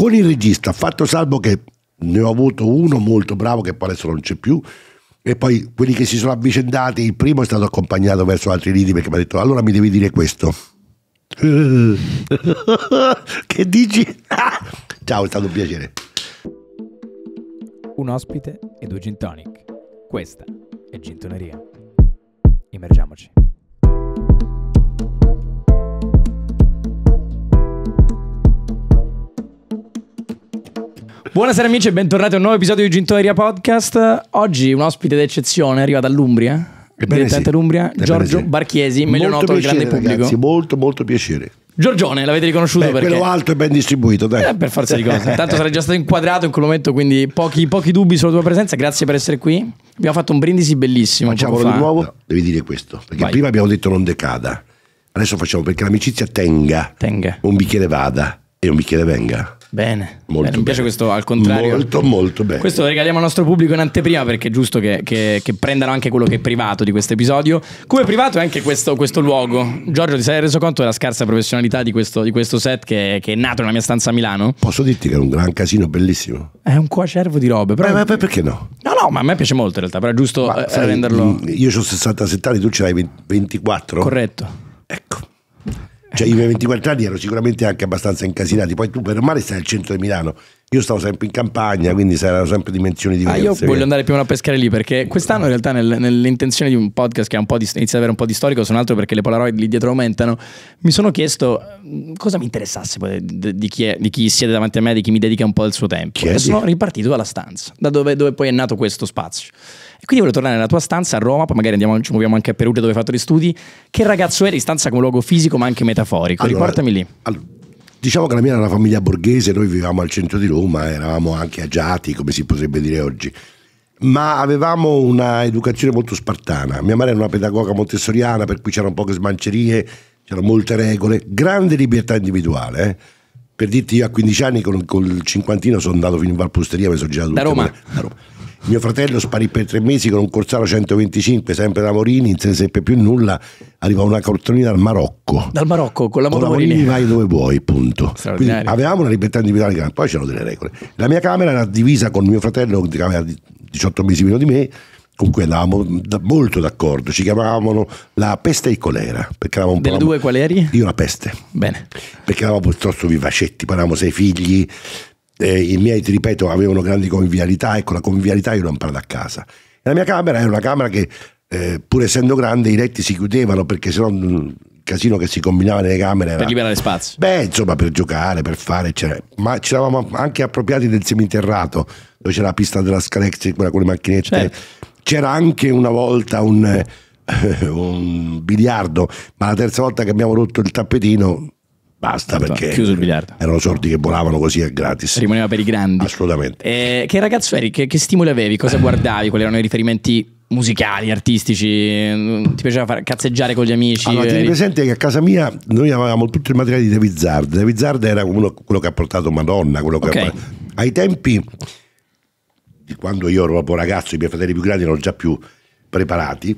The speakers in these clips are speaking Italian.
con il regista, fatto salvo che ne ho avuto uno molto bravo che poi adesso non c'è più, e poi quelli che si sono avvicendati, il primo è stato accompagnato verso altri lidi perché mi ha detto allora mi devi dire questo. che dici? Ciao, è stato un piacere. Un ospite e due gin tonic. Questa è Gintoneria. Immergiamoci. Buonasera amici e bentornati a un nuovo episodio di Gintoleria Podcast. Oggi un ospite d'eccezione arriva dall'Umbria. Ebbene sì. L'Umbria, Ebbene Giorgio sì. Barchiesi, meglio molto noto al grande pubblico. Grazie, molto, molto piacere. Giorgione, l'avete riconosciuto Beh, perché? Quello alto e ben distribuito, dai. Eh, per forza di cose. Intanto sarei già stato inquadrato in quel momento, quindi pochi, pochi, dubbi sulla tua presenza. Grazie per essere qui. Abbiamo fatto un brindisi bellissimo. Facciamolo di nuovo? No, devi dire questo, perché Vai. prima abbiamo detto non decada. Adesso facciamo perché l'amicizia tenga. Tenga. Un bicchiere vada e un bicchiere venga. Bene, molto bene, mi piace questo al contrario. Molto, molto bene. Questo lo regaliamo al nostro pubblico in anteprima perché è giusto che, che, che prendano anche quello che è privato di questo episodio. Come privato è anche questo, questo, luogo. Giorgio, ti sei reso conto della scarsa professionalità di questo, di questo set che, che, è nato nella mia stanza a Milano? Posso dirti che è un gran casino bellissimo. È un coacervo di robe. Però... Ma, ma perché no? No, no, ma a me piace molto in realtà, però è giusto ma, eh, renderlo. Sai, io ho 67 anni, tu ce l'hai 24. Corretto. Ecco. Cioè, io per 24 anni ero sicuramente anche abbastanza incasinati. Poi tu per male stai al centro di Milano. Io stavo sempre in campagna, quindi saranno sempre dimensioni diverse. Ah, io voglio andare più o meno a pescare lì perché quest'anno in realtà nel, nell'intenzione di un podcast che un di, inizia ad avere un po' di storico, se non altro perché le Polaroid lì dietro aumentano, mi sono chiesto mm, cosa mi interessasse poi, di, di, chi è, di, chi siede davanti a me, di chi mi dedica un po' del suo tempo. Chiedi. E sono ripartito dalla stanza, da dove, dove poi è nato questo spazio. E quindi volevo tornare nella tua stanza a Roma, poi magari andiamo, ci muoviamo anche a Perugia dove hai fatto gli studi. Che ragazzo eri stanza come luogo fisico ma anche metaforico? Allora, Riportami lì. Allora, diciamo che la mia era una famiglia borghese, noi vivevamo al centro di Roma, eravamo anche agiati, come si potrebbe dire oggi. Ma avevamo un'educazione molto spartana. Mia madre era una pedagoga montessoriana, per cui c'erano poche smancerie, c'erano molte regole, grande libertà individuale. Eh? Per dirti, io a 15 anni con, con il cinquantino sono andato fino in Valposteria, mi sono girato da Roma. da Roma mio fratello sparì per tre mesi con un Corsaro 125, sempre da Morini, senza sempre più nulla. Arriva una cartolina dal Marocco. Dal Marocco, con la moto con la Morini. vai dove vuoi, punto. Quindi avevamo una libertà individuale grande, poi c'erano delle regole. La mia camera era divisa con mio fratello, che aveva 18 mesi meno di me, Comunque andavamo molto d'accordo, ci chiamavamo la peste e il colera. Perché eravamo Delle due qual eri? Io la peste. Bene. Perché eravamo piuttosto vivacetti, poi avevamo sei figli, eh, i miei, ti ripeto, avevano grandi convivialità, ecco la convivialità io l'ho imparata a casa. La mia camera era una camera che eh, pur essendo grande i letti si chiudevano perché sennò mm, il casino che si combinava nelle camere era... per liberare spazio beh insomma per giocare per fare eccetera. ma ci eravamo anche appropriati del seminterrato dove c'era la pista della Scalex quella con le macchinette certo. c'era anche una volta un, un biliardo ma la terza volta che abbiamo rotto il tappetino Basta perché chiuso il biliardo. erano sordi che volavano così a gratis. Rimaneva per i grandi. Assolutamente. Eh, che ragazzo eri? Che, che stimoli avevi? Cosa guardavi? Quali erano i riferimenti musicali, artistici? Ti piaceva far, cazzeggiare con gli amici? Allora, tieni presente che a casa mia noi avevamo tutto il materiale di David Zard. David Zard era uno, quello che ha portato Madonna. Quello che okay. ha, ai tempi, quando io ero proprio ragazzo, i miei fratelli più grandi erano già più preparati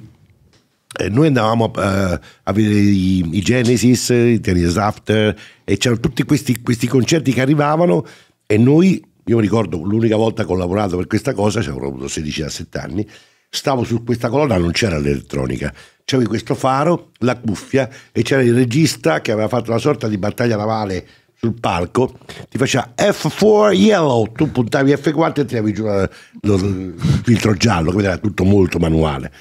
eh, noi andavamo a, eh, a vedere i, i, Genesis, i Genesis After e c'erano tutti questi, questi concerti che arrivavano e noi, io mi ricordo l'unica volta che ho lavorato per questa cosa, ci cioè avuto 16-17 anni, stavo su questa colonna, non c'era l'elettronica, c'era questo faro, la cuffia e c'era il regista che aveva fatto una sorta di battaglia navale sul palco, ti faceva F4 yellow, tu puntavi F4 e tiravi giù il filtro giallo, quindi era tutto molto manuale.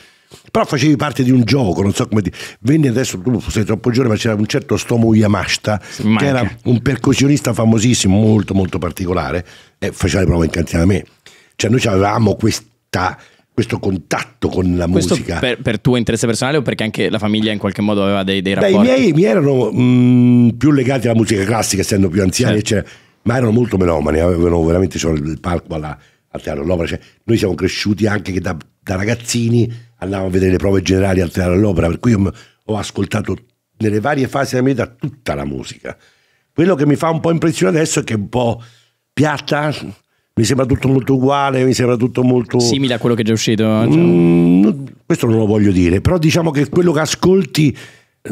Però facevi parte di un gioco, non so come dire. Venne adesso, tu sei troppo giovane, ma c'era un certo Stomo Yamashita, che era un percussionista famosissimo, molto molto particolare, e faceva le prove in cantina da me. Cioè noi avevamo questa questo contatto con la questo musica. Per, per, tuo interesse personale o perché anche la famiglia in qualche modo aveva dei, dei rapporti? Beh, i miei, miei erano mh, mm, più legati alla musica classica, essendo più anziani, certo. eccetera, ma erano molto melomani, avevano veramente cioè, il palco alla, al teatro all'opera. Cioè, noi siamo cresciuti anche da, da ragazzini andavo a vedere le prove generali al teatro dell'opera, per cui ho ascoltato nelle varie fasi della mia vita tutta la musica. Quello che mi fa un po' impressione adesso è che è un po' piatta, mi sembra tutto molto uguale, mi sembra tutto molto... Simile a quello che è già uscito. Mm, cioè. questo non lo voglio dire, però diciamo che quello che ascolti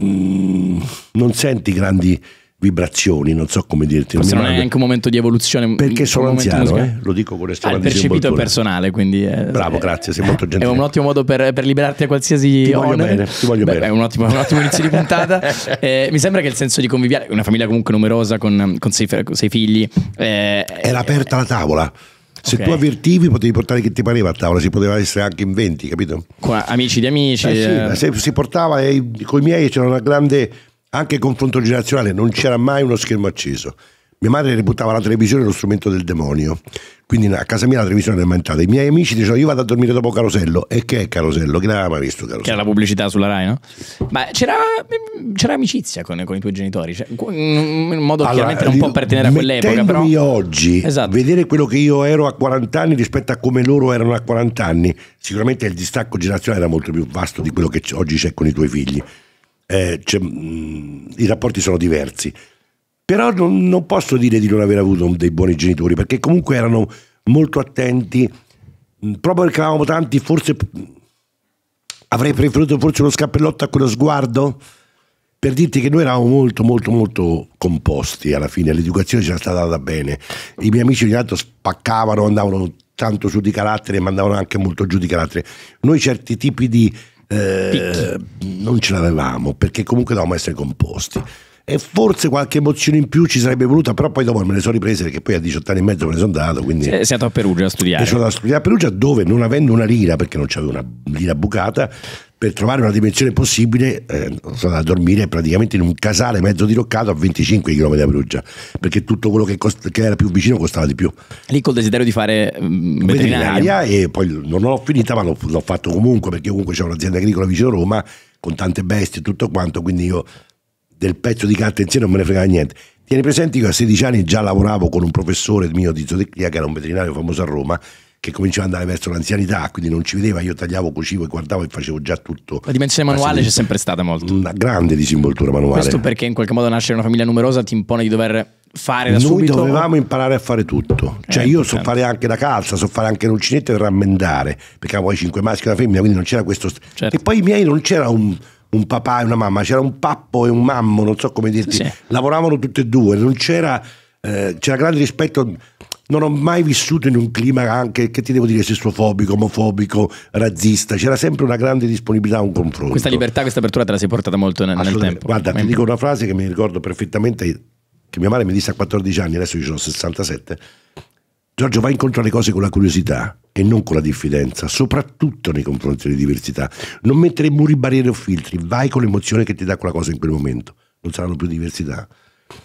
mm, non senti grandi vibrazioni, non so come dirti. Forse non, è neanche un momento di evoluzione. Perché sono anziano, eh? lo dico con estrema ah, percepito è personale, quindi... È, Bravo, grazie, sei molto gentile. È un ottimo modo per, per liberarti da qualsiasi... Ti voglio onere. bene, ti voglio Beh, bene. È un ottimo, un ottimo inizio di puntata. Eh, mi sembra che il senso di conviviare, una famiglia comunque numerosa con, con, sei, con sei, figli... Eh, Era aperta la tavola. Se okay. tu avvertivi potevi portare chi ti pareva a tavola, si poteva essere anche in 20, capito? Qua, amici di amici. Eh sì, eh... Si, si portava, e, eh, con i miei c'era una grande anche il confronto generazionale non c'era mai uno schermo acceso. Mia madre reputava la televisione lo strumento del demonio. Quindi a casa mia la televisione non è mai entrata. I miei amici dicevano io vado a dormire dopo Carosello. E che è Carosello? Che l'aveva mai visto Carosello? Che era la pubblicità sulla Rai, no? Ma c'era, c'era amicizia con, con, i tuoi genitori, cioè, in modo allora, chiaramente non può appartenere a quell'epoca. Però oggi, esatto. vedere quello che io ero a 40 anni rispetto a come loro erano a 40 anni, sicuramente il distacco generazionale era molto più vasto di quello che oggi c'è con i tuoi figli eh, cioè, mh, mm, i rapporti sono diversi. Però non, non, posso dire di non aver avuto dei buoni genitori, perché comunque erano molto attenti, mm, proprio perché eravamo tanti, forse avrei preferito forse uno scappellotto a quello sguardo, per dirti che noi eravamo molto molto molto composti alla fine, l'educazione ci era stata data bene, i miei amici ogni tanto spaccavano, andavano tanto su di carattere, ma andavano anche molto giù di carattere. Noi certi tipi di eh, non ce l'avevamo perché comunque dovevamo essere composti e forse qualche emozione in più ci sarebbe voluta, però poi dopo me ne sono riprese perché poi a 18 anni e mezzo me ne sono andato. Quindi eh, sei andato a Perugia a studiare. E sono andato a studiare a Perugia dove non avendo una lira, perché non c'avevo una lira bucata, per trovare una dimensione possibile eh, sono andato a dormire praticamente in un casale mezzo diroccato a 25 km da Perugia perché tutto quello che, cost- che, era più vicino costava di più lì col desiderio di fare mh, mm, veterinaria. veterinaria e poi non l'ho finita ma l'ho, l'ho fatto comunque perché comunque c'è un'azienda agricola vicino a Roma con tante bestie e tutto quanto quindi io del pezzo di carta insieme non me ne frega niente tieni presente che io a 16 anni già lavoravo con un professore mio di zootecnia che era un veterinario famoso a Roma che cominciava ad andare verso l'anzianità, quindi non ci vedeva, io tagliavo, cucivo e guardavo e facevo già tutto. La dimensione manuale c'è sempre stata molto. Una grande disinvoltura manuale. Questo perché in qualche modo nascere una famiglia numerosa ti impone di dover fare da Noi subito? Noi dovevamo imparare a fare tutto. Eh, cioè, eh, io so fare anche la calza, so fare anche l'uncinetto e rammendare, perché avevo i cinque maschi e una femmina, quindi non c'era questo. Certo. E poi i miei non c'era un, un. papà e una mamma, c'era un pappo e un mammo, non so come dirti, sì. lavoravano tutti e due, non c'era, eh, c'era grande rispetto non ho mai vissuto in un clima anche, che ti devo dire, sessofobico, omofobico, razzista, c'era sempre una grande disponibilità a un confronto. Questa libertà, questa apertura te la sei portata molto nel, nel tempo. Guarda, ti dico una frase che mi ricordo perfettamente, che mia madre mi disse a 14 anni, adesso io sono 67, Giorgio va incontro alle cose con la curiosità e non con la diffidenza, soprattutto nei confronti delle diversità. Non mettere muri, barriere o filtri, vai con l'emozione che ti dà quella cosa in quel momento. Non saranno più diversità.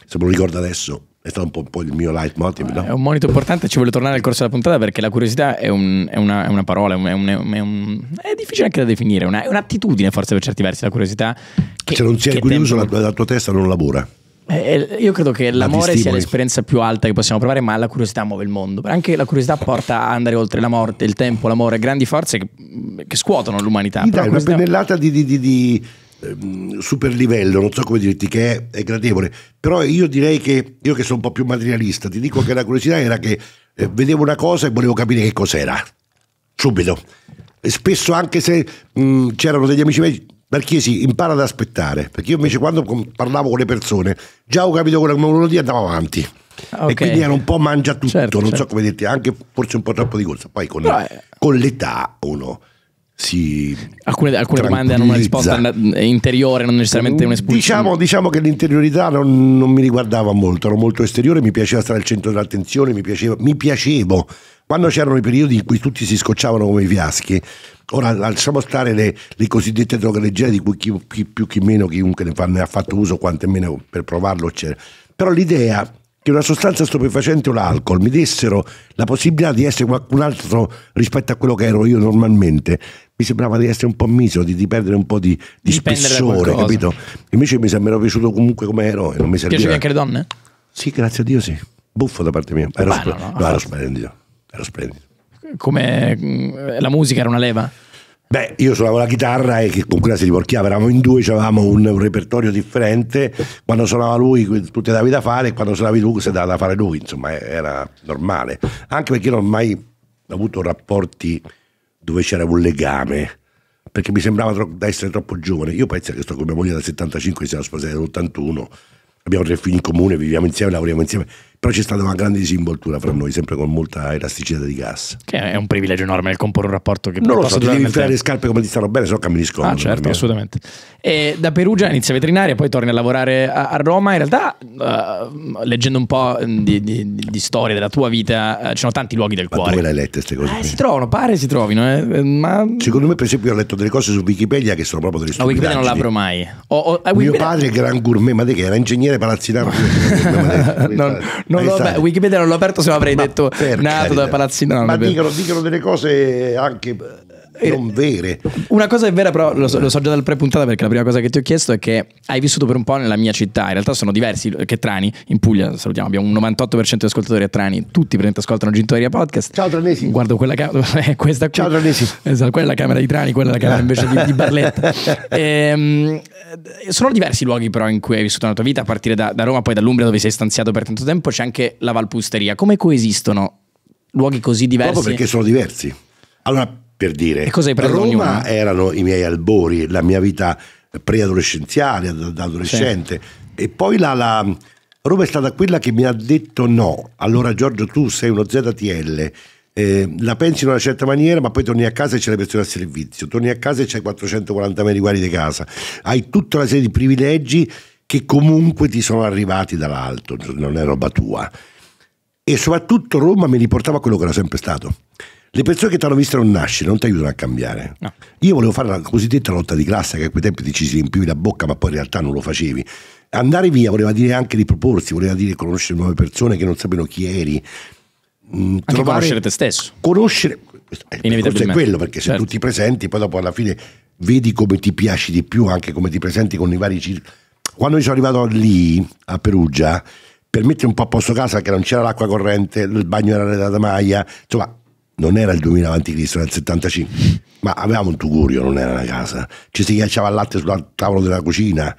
Se me lo ricordo adesso, è stato un po', un po il mio leitmotiv. No? È un monito importante, ci voglio tornare al corso della puntata perché la curiosità è, un, è, una, è una, parola, è, un, è, difficile anche da definire, una, è un'attitudine forse per certi versi la curiosità. Che, Se non sei curioso tempo... la, la tua testa non lavora. Eh, eh io credo che l'amore sia l'esperienza più alta che possiamo provare, ma la curiosità muove il mondo. Anche la curiosità porta a andare oltre la morte, il tempo, l'amore, grandi forze che, che scuotono l'umanità. Dai, curiosità... una pennellata di, di, di, di Ehm, super livello, non so come dirti, che è, è gradevole. Però io direi che, io che sono un po' più materialista, ti dico che la curiosità era che eh, vedevo una cosa e volevo capire che cos'era, subito. E spesso anche se mh, c'erano degli amici miei, Marchesi impara ad aspettare, perché io invece quando parlavo con le persone già ho capito come melodie andavo avanti. Okay. E quindi era un po' mangia tutto, certo, non certo. so come dirti, anche forse un po' troppo di corsa. Poi con, Beh. con l'età uno si alcune, alcune domande hanno una risposta eh, interiore, non necessariamente mm, un'espulsione. Diciamo, diciamo che l'interiorità non, non, mi riguardava molto, ero molto esteriore, mi piaceva stare al centro dell'attenzione, mi, piaceva, mi piacevo. Quando c'erano i periodi in cui tutti si scocciavano come i fiaschi, ora lasciamo stare le, le cosiddette droghe leggere di cui chi, chi più chi meno, chiunque ne, fa, ne ha fatto uso, quanto meno per provarlo c'è. Però l'idea che una sostanza stupefacente o l'alcol mi dessero la possibilità di essere qualcun altro rispetto a quello che ero io normalmente, mi sembrava di essere un po' misero, di, di perdere un po' di, di spessore, capito? Invece mi sembrava piaciuto comunque come ero e Non mi serviva. Piacevi anche le donne? Sì, grazie a Dio, sì. Buffo da parte mia. Ero, Beh, spl- no, no, no, ero splendido. Ero splendido. Come mm, la musica era una leva? Beh, io suonavo la chitarra e con quella si riporchiava, eravamo in due, avevamo un, repertorio differente, quando suonava lui tu ti davi da fare e quando suonavi tu si dava da fare lui, insomma eh, era normale, anche perché io non ho mai avuto rapporti dove c'era un legame, perché mi sembrava tro da essere troppo giovane, io penso che sto con mia moglie dal 75, siamo sposati dall'81, abbiamo tre figli in comune, viviamo insieme, lavoriamo insieme, però c'è stata una grande disinvoltura fra mm. noi, sempre con molta elasticità di gas. Che è un privilegio enorme nel comporre un rapporto che non lo so, devi infilare le scarpe come ti stanno bene, se no cammini scomodo. Ah, certo, assolutamente. E da Perugia inizia a veterinaria, poi torni a lavorare a, a Roma. In realtà, uh, leggendo un po' di, di, di storia della tua vita, uh, ci sono tanti luoghi del ma cuore. Come le hai lette queste cose? Eh, si trovano, pare si trovino. Eh, eh, ma... Secondo me, per esempio, io ho letto delle cose su Wikipedia che sono proprio delle storie. No, Wikipedia non l'apro mai. O, o, Wikipedia... Mio padre, gran gourmet, ma te che era ingegnere palazzinano. non, non l'ho, beh, esatto. Wikipedia non l'ho aperto, se no avrei detto nato da Palazzino. ma dicono, dicono delle cose anche non vere. Una cosa è vera, però lo so, lo so già dal pre-puntata perché la prima cosa che ti ho chiesto è che hai vissuto per un po' nella mia città. In realtà sono diversi che Trani, in Puglia salutiamo, abbiamo un 98% di ascoltatori a Trani, tutti praticamente ascoltano Gintoria Podcast. Ciao Tranesi. Guardo quella camera, eh, questa qui. Ciao Tranesi. Esatto, quella è la camera di Trani, quella è la camera invece di, di Barletta. Ehm, sono diversi luoghi però in cui hai vissuto la tua vita, a partire da, da Roma, poi dall'Umbria dove sei stanziato per tanto tempo, c'è anche la Valpusteria. Come coesistono luoghi così diversi? Proprio perché sono diversi. Allora, per dire. E cosa hai preso Roma ognuno? erano i miei albori, la mia vita preadolescenziale, da adolescente. Sì. E poi la, la, Roma è stata quella che mi ha detto no, allora Giorgio tu sei uno ZTL, eh, la pensi in una certa maniera ma poi torni a casa e c'è la persona a servizio, torni a casa e c'è 440 metri quadri di casa, hai tutta una serie di privilegi che comunque ti sono arrivati dall'alto, non è roba tua. E soprattutto Roma mi riportava a quello che era sempre stato le persone che ti hanno visto non nascere non ti aiutano a cambiare. No. Io volevo fare la cosiddetta lotta di classe, che a quei tempi ti ci si riempivi la bocca, ma poi in realtà non lo facevi. Andare via voleva dire anche riproporsi, voleva dire conoscere nuove persone che non sapevano chi eri. Mm, anche trovare, conoscere te stesso. Conoscere, questo è quello, perché certo. se tu ti presenti, poi dopo alla fine vedi come ti piaci di più, anche come ti presenti con i vari circoli. Quando io sono arrivato lì, a Perugia, per mettere un po' a posto casa, che non c'era l'acqua corrente, il bagno era la Maia, insomma non era il 2000 a.C., era il 75, ma avevamo un tugurio, non era una casa. Ci si ghiacciava il latte sul tavolo della cucina,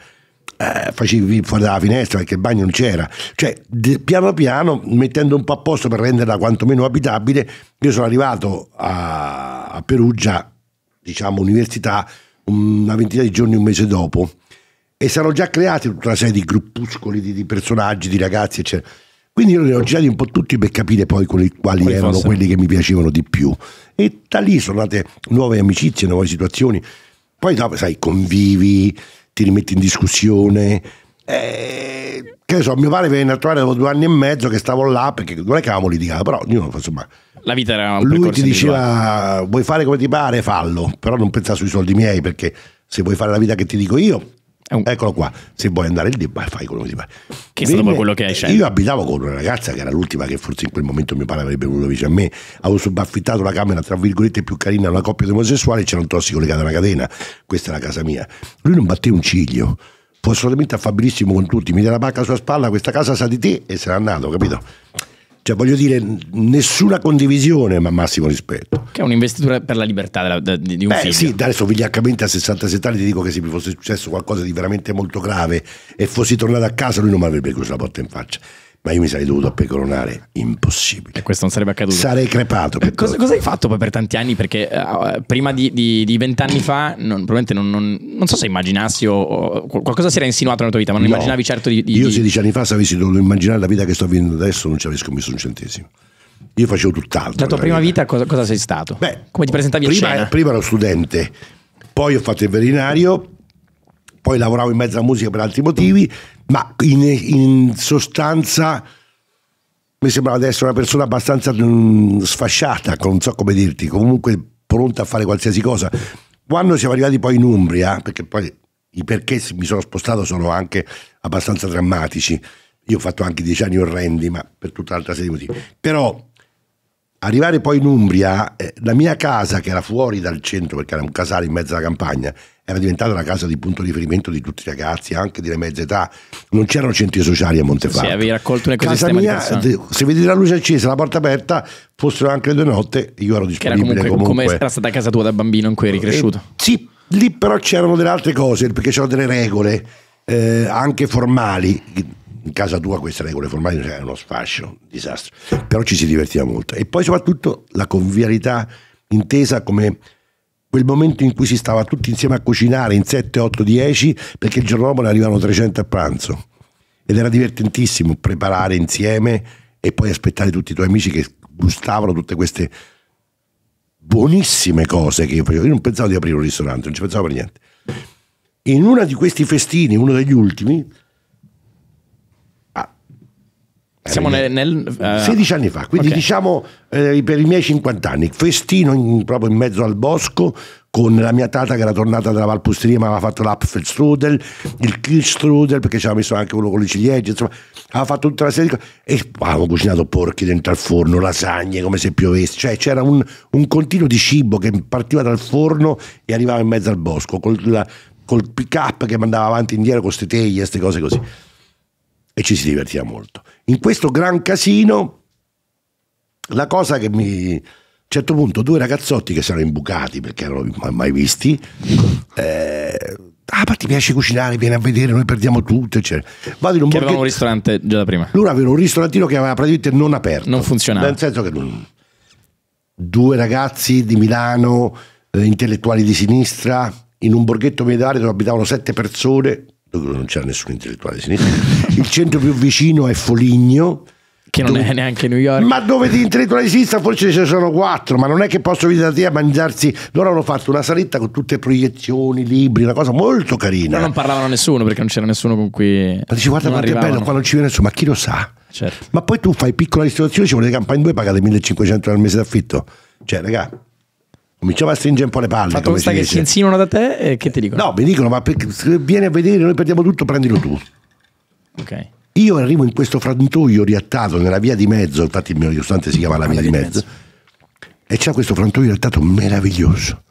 eh, facevi fuori dalla finestra perché il bagno non c'era. Cioè, piano piano, mettendo un po' a posto per renderla quantomeno abitabile, io sono arrivato a, a Perugia, diciamo università, una ventina di giorni, un mese dopo, e si erano già creati tutta una serie di gruppuscoli di, di personaggi, di ragazzi, eccetera quindi io li ho girati un po' tutti per capire poi quali, quali erano fosse. quelli che mi piacevano di più. E da lì sono nate nuove amicizie, nuove situazioni. Poi, sai, convivi, ti rimetti in discussione. Eh, che ne so, mio padre venne a trovare dopo due anni e mezzo che stavo là perché non è che avevamo litigato, però io, insomma, la vita era un Lui ti diceva: vuoi fare come ti pare, fallo, però non pensare sui soldi miei perché se vuoi fare la vita che ti dico io, un... Eccolo qua, se vuoi andare lì, vai, fai quello che ti pare. Che è stato quello che hai eh, scelto. Io abitavo con una ragazza che era l'ultima che forse in quel momento mio padre avrebbe voluto vicino a me. Avevo subaffittato la camera, tra virgolette, più carina a una coppia di omosessuali c'era un tossico legato a una catena. Questa è la casa mia. Lui non batté un ciglio. Fu assolutamente affabilissimo con tutti. Mi dà la pacca sulla spalla, questa casa sa di te e se n'è andato, capito? Cioè, voglio dire, nessuna condivisione, ma massimo rispetto. Che è un'investitura per la libertà della, da, di, di un Beh, figlio. Sì, dare somigliaccamente a 67 anni ti dico che se mi fosse successo qualcosa di veramente molto grave e fossi tornato a casa, lui non mi avrebbe chiuso la porta in faccia ma io mi sarei dovuto pecoronare, impossibile. E questo non sarebbe accaduto. Sarei crepato. Eh, cosa, cosa, hai fatto poi per tanti anni? Perché uh, prima di vent'anni fa, non, probabilmente non, non, non, so se immaginassi o, o, qualcosa si era insinuato nella tua vita, ma non no. immaginavi certo di, di Io 16 anni fa, se avessi dovuto immaginare la vita che sto vivendo adesso, non ci avessi commesso un centesimo. Io facevo tutt'altro. La tua prima vita, vita cosa, cosa, sei stato? Beh, Come ti presentavi prima, a scena? Prima ero studente, poi ho fatto il veterinario, poi lavoravo in mezzo alla musica per altri motivi ma in, in sostanza mi sembra adesso una persona abbastanza mm, sfasciata, non so come dirti, comunque pronta a fare qualsiasi cosa. Quando siamo arrivati poi in Umbria, perché poi i perché mi sono spostato sono anche abbastanza drammatici, io ho fatto anche dieci anni orrendi, ma per tutta l'altra serie di motivi, però arrivare poi in Umbria, eh, la mia casa che era fuori dal centro, perché era un casale in mezzo alla campagna, era diventata la casa di punto di riferimento di tutti i ragazzi, anche delle mezze età. Non c'erano centri sociali a Montefatto. Sì, avevi raccolto una casa mia, eh, se vedi la luce accesa, la porta aperta, fossero anche le due notte, io ero disponibile comunque, comunque. Come era stata casa tua da bambino in cui eri eh, cresciuto? Eh, sì, lì però c'erano delle altre cose, perché c'erano delle regole, eh, anche formali in casa tua queste regole formali cioè, è uno sfascio, un disastro, però ci si divertiva molto. E poi soprattutto la convivialità intesa come quel momento in cui si stava tutti insieme a cucinare in 7, 8, 10 perché il giorno dopo ne arrivano 300 a pranzo ed era divertentissimo preparare insieme e poi aspettare tutti i tuoi amici che gustavano tutte queste buonissime cose che io facevo. Io non pensavo di aprire un ristorante, non ci pensavo per niente. In uno di questi festini, uno degli ultimi, siamo nel, nel uh, eh, 16 anni fa, quindi okay. diciamo eh, per i miei 50 anni, festino in, proprio in mezzo al bosco con la mia tata che era tornata dalla Valpusteria ma aveva fatto l'Apfelstrudel, il Kirchstrudel perché ci aveva messo anche quello con le ciliegie, insomma aveva fatto tutta la serie di cose e avevamo cucinato porchi dentro al forno, lasagne come se piovesse, cioè c'era un, un continuo di cibo che partiva dal forno e arrivava in mezzo al bosco col, la, col pick up che mandava avanti e indietro con queste teglie, queste cose così e ci si divertiva molto. In questo gran casino, la cosa che mi... A un certo punto due ragazzotti che si erano imbucati perché erano mai visti, eh, ah ma ti piace cucinare, vieni a vedere, noi perdiamo tutto, eccetera. Vado in un, borghetto. un ristorante già da prima. Loro avevano un ristorantino che aveva praticamente non aperto. Non funzionava. Nel senso che non... due ragazzi di Milano, eh, intellettuali di sinistra, in un borghetto medievale dove abitavano sette persone, non c'è nessun intellettuale di sinistra, il centro più vicino è Foligno, che non dove, è neanche New York. Ma dove di intellettuali di sinistra forse ce ne sono quattro, ma non è che posso venire da te a mangiarsi. Loro hanno fatto una saletta con tutte proiezioni, libri, una cosa molto carina. Ma non parlavano nessuno perché non c'era nessuno con cui. Ma dici, guarda guarda che bello, qua non ci viene nessuno, ma chi lo sa? Certo. Ma poi tu fai piccola ristorazione, ci volete campare in due, pagate 1500 al mese d'affitto. Cioè, raga, cominciamo a stringere un po' le palle. Fatto come sta che si insinuano da te, eh, che ti dicono? No, mi dicono, ma per, vieni a vedere, noi perdiamo tutto, prendilo tu. Ok. Io arrivo in questo frantoio riattato nella via di mezzo, infatti il mio ristorante si chiama la via, la via di, mezzo, di mezzo, e c'è questo frantoio riattato meraviglioso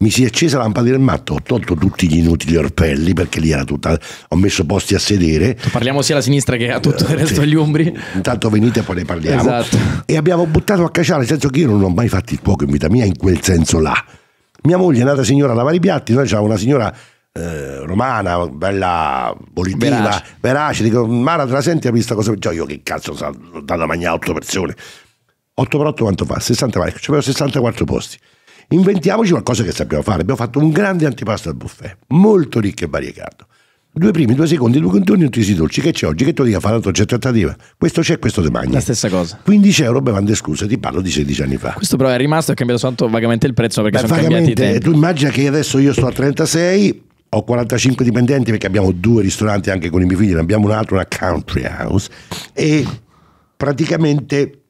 mi si è accesa la lampadina del matto, ho tolto tutti gli inutili orpelli perché lì era tutta, ho messo posti a sedere. Parliamo sia alla sinistra che a eh, tutto il resto degli umbri. Intanto venite e poi ne parliamo. Esatto. E abbiamo buttato a cacciare, nel senso che io non ho mai fatto il cuoco in vita mia in quel senso là. Mia moglie è nata signora a lavare i piatti, noi c'era una signora eh, romana, bella volitiva, verace. verace, dico Mara te la senti a questa cosa? Cioè, io che cazzo, ho da mangiare 8 persone. 8 per 8 quanto fa? 60 vai, c'avevo 64 posti. Inventiamoci qualcosa che sappiamo fare. Abbiamo fatto un grande antipasto al buffet, molto ricco e variegato. Due primi, due secondi, due contorni, un tutti dolci. Che c'è oggi? Che tu dica fare altro c'è trattativa? Questo c'è, questo te mangia. La stessa cosa. 15 euro bevande scusa, ti parlo di 16 anni fa. Questo però è rimasto, e ha cambiato soltanto vagamente il prezzo perché Beh, sono cambiati i tempi. Tu immagina che adesso io sto a 36, ho 45 dipendenti perché abbiamo due ristoranti anche con i miei figli, ne abbiamo un altro, una country house e praticamente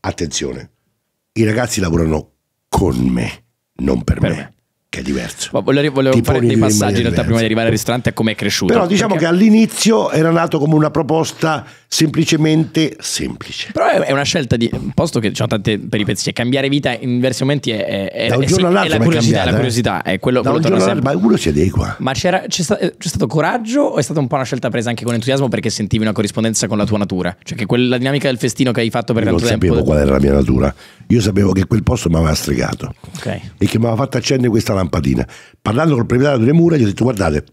attenzione, i ragazzi lavorano con me, non per, per me. me che è diverso. Ma volevo, volevo fare dei passaggi in realtà diversa. prima di arrivare al ristorante a come è cresciuto. Però diciamo perché... che all'inizio era nato come una proposta semplicemente semplice. Però è una scelta di un posto che ci tante peripezie, cambiare vita in diversi momenti è, è, da un è, giorno all'altro è la curiosità, cambiata, la eh. curiosità eh? è quello, quello giorno sempre. ma uno si adegua. Ma c'è, sta, eh, c'è, stato coraggio o è stata un po' una scelta presa anche con entusiasmo perché sentivi una corrispondenza con la tua natura? Cioè che quella dinamica del festino che hai fatto per Io tanto tempo. Non sapevo qual era la mia natura. Io sapevo che quel posto mi aveva stregato. Okay. E che mi aveva fatto accendere questa lampada lampadina. Parlando col proprietario delle mura, gli ho detto: Guardate,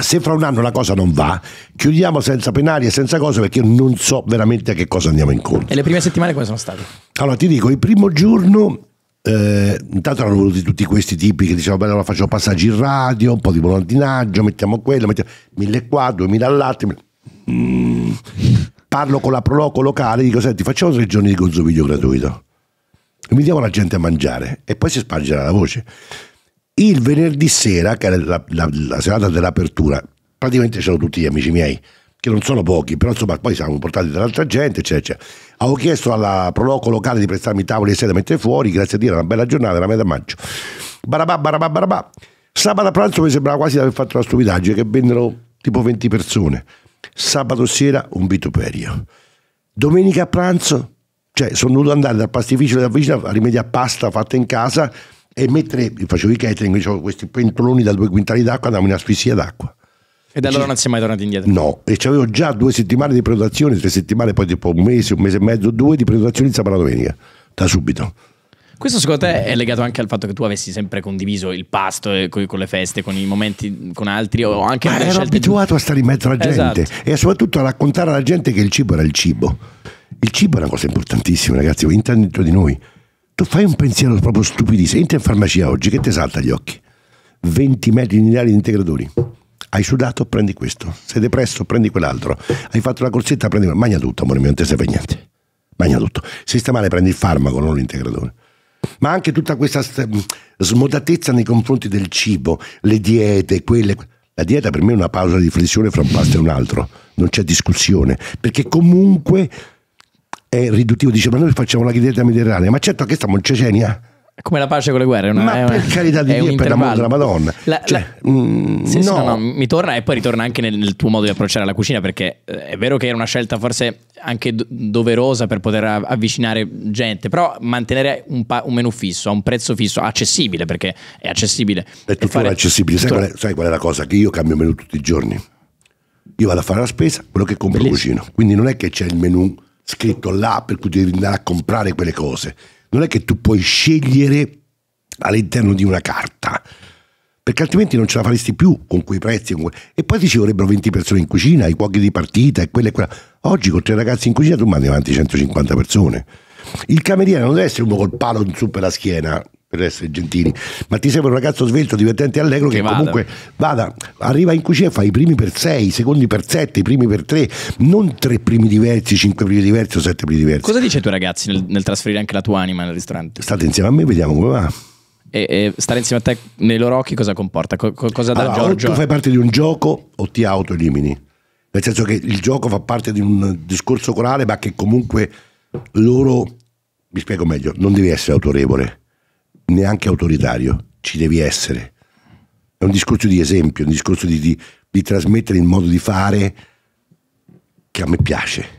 se fra un anno la cosa non va, chiudiamo senza penali e senza cose perché io non so veramente a che cosa andiamo incontro. E le prime settimane come sono state? Allora ti dico, il primo giorno eh, intanto erano venuti tutti questi tipi che dicevano: Beh, allora facciamo passaggi in radio, un po' di volantinaggio, mettiamo quello, mettiamo 1000 qua, duemila all'attimo. Mm. Parlo con la Proloco locale, dico: Senti, facciamo tre giorni di consumiglio gratuito, invitiamo la gente a mangiare e poi si spargerà la voce. Il venerdì sera, che era la, la, la serata dell'apertura, praticamente c'erano tutti gli amici miei, che non sono pochi, però insomma poi siamo portati dall'altra gente, eccetera, eccetera. Avevo chiesto alla Proloco locale di prestarmi tavoli e sedie da mettere fuori, grazie a Dio era una bella giornata, era metà maggio. Barabà, barabà, barabà. Sabato a pranzo mi sembrava quasi di aver fatto la stupidaggine, che vennero tipo 20 persone. Sabato sera un vituperio. Domenica a pranzo, cioè sono dovuto andare dal pastificio da vicino a rimediare pasta fatta in casa e mentre facevo i catering, dicevo, questi pentoloni da due quintali d'acqua andavano in asfissia d'acqua. E da allora non si è mai tornati indietro? No, e avevo già due settimane di prenotazione, tre settimane, poi tipo un mese, un mese e mezzo, due di prenotazione di sabato domenica, da subito. Questo secondo te è legato anche al fatto che tu avessi sempre condiviso il pasto eh, con le feste, con i momenti con altri o anche Ma ero abituato di... a stare in mezzo alla gente esatto. e soprattutto a raccontare alla gente che il cibo era il cibo. Il cibo è una cosa importantissima, ragazzi, entra dentro di noi tu fai un pensiero proprio stupidissimo, entri in farmacia oggi, che ti salta agli occhi? 20 metri lineari di integratori. Hai sudato, prendi questo. Sei depresso, prendi quell'altro. Hai fatto la corsetta, prendi quello. Magna tutto, amore mio, non ti serve niente. Magna tutto. Se sta male, prendi il farmaco, non l'integratore ma anche tutta questa mm, smodatezza nei confronti del cibo, le diete, quelle... La dieta per me è una pausa di riflessione fra un pasto e un altro, non c'è discussione, perché comunque è riduttivo, dice ma noi facciamo la dieta mediterranea, ma certo che stiamo in Cecenia. Come la pace con le guerre, una, ma è una, per carità di Dio, per intervallo. l'amore della Madonna. La, cioè, la, mh, mm, sì, no. Sì, no, no. mi torna e poi ritorna anche nel, nel, tuo modo di approcciare la cucina, perché eh, è vero che era una scelta forse anche do- doverosa per poter avvicinare gente, però mantenere un, pa- un menu fisso, a un prezzo fisso, accessibile, perché è accessibile. È tuttora fare... accessibile. Sai, tuttora... Qual è, sai qual è la cosa? Che io cambio menu tutti i giorni. Io vado a fare la spesa, quello che compro cucino. Quindi non è che c'è il menu scritto là per cui devi andare a comprare quelle cose. Non è che tu puoi scegliere all'interno di una carta, perché altrimenti non ce la faresti più con quei prezzi. Con que... E poi ti ci vorrebbero 20 persone in cucina, i cuochi di partita e quelle e quella. Oggi con tre ragazzi in cucina tu mandi avanti 150 persone. Il cameriere non deve essere uno col palo in su per la schiena, per essere gentili, ma ti sembra un ragazzo svelto, divertente e allegro che, che vada. comunque vada, arriva in cucina e fa i primi per 6, i secondi per 7, i primi per 3, non tre primi diversi, cinque primi diversi o sette primi diversi. Cosa dice ai tuoi ragazzi nel, nel trasferire anche la tua anima nel ristorante? State insieme a me, vediamo come va. E, e, stare insieme a te nei loro occhi cosa comporta? Co- cosa dà allora, Giorgio? O tu fai parte di un gioco o ti autoelimini. Nel senso che il gioco fa parte di un discorso corale, ma che comunque loro, mi spiego meglio, non devi essere autorevole neanche autoritario, ci devi essere. È un discorso di esempio, un discorso di, di, di trasmettere il modo di fare che a me piace.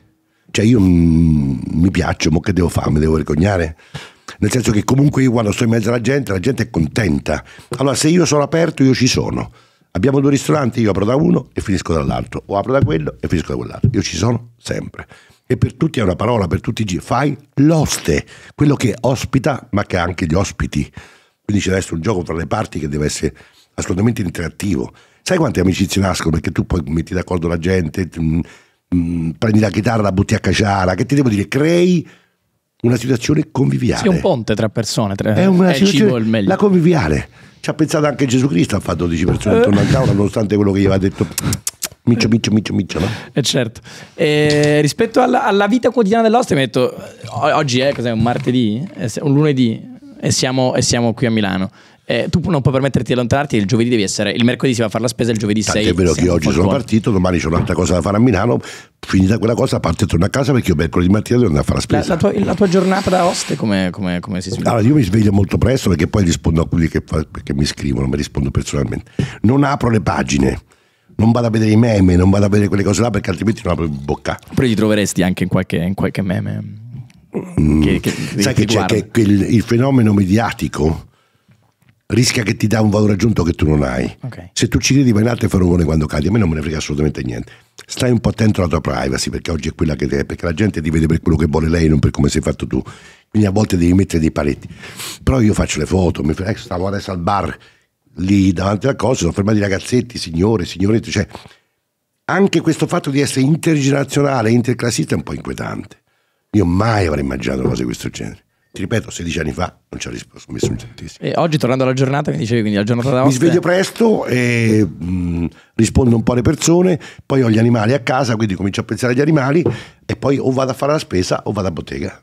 Cioè io mh, mm, mi piaccio, ma che devo fare? Mi devo vergognare? Nel senso che comunque io quando sto in mezzo alla gente, la gente è contenta. Allora se io sono aperto, io ci sono. Abbiamo due ristoranti, io apro da uno e finisco dall'altro, o apro da quello e finisco da quell'altro. Io ci sono sempre e per tutti è una parola, per tutti i G, fai l'oste, quello che ospita ma che ha anche gli ospiti. Quindi c'è adesso un gioco tra le parti che deve essere assolutamente interattivo. Sai quante amicizie nascono? Perché tu poi metti d'accordo la gente, mh, mm, mh, mm, prendi la chitarra, la butti a caciara, che ti devo dire? Crei una situazione conviviale. Sì, un ponte tra persone, tra... è una è situazione, il meglio. la conviviale. Ci ha pensato anche Gesù Cristo a fare 12 persone eh. intorno a tavola, nonostante quello che gli aveva detto Miccio, miccio, miccio, miccio. No? Eh certo. E eh, rispetto alla, alla, vita quotidiana dell'oste, mi detto, oggi è, cos'è, un martedì? Eh, un lunedì? E siamo, e siamo qui a Milano. Eh, tu non puoi permetterti di allontanarti, il giovedì devi essere, il mercoledì si va a fare la spesa, il giovedì Tanto 6 è vero che oggi sono buono. partito, domani c'è un'altra cosa da fare a Milano, finita quella cosa parte e torno a casa perché io mercoledì mattina devo andare a fare la spesa. La, la, tua, la tua, giornata da oste come, come, come si sveglia? Allora io mi sveglio molto presto perché poi rispondo a quelli che, che mi scrivono, mi rispondo personalmente. Non apro le pagine non vado a vedere i meme, non vado a vedere quelle cose là perché altrimenti non apro bocca. Però li troveresti anche in qualche, in qualche meme. Mm. mm. Che, che, Sai che c'è che, che il, il, fenomeno mediatico rischia che ti dà un valore aggiunto che tu non hai. Okay. Se tu ci credi vai in alto e fai un quando cadi, a me non me ne frega assolutamente niente. Stai un po' attento alla tua privacy perché oggi è quella che è, perché la gente ti vede per quello che vuole lei, non per come sei fatto tu. Quindi a volte devi mettere dei paletti. Però io faccio le foto, mi frega, eh, stavo adesso al bar lì davanti al coso, sono fermati ragazzetti, signore, signorette, cioè anche questo fatto di essere intergenerazionale, interclassista è un po' inquietante. Io mai avrei immaginato cose di questo genere. Ti ripeto, 16 anni fa non ci ha risposto ho messo un centesimo. E oggi tornando alla giornata mi dicevi quindi la giornata da Mi sveglio presto e mh, mm, rispondo un po' alle persone, poi ho gli animali a casa, quindi comincio a pensare agli animali e poi o vado a fare la spesa o vado a bottega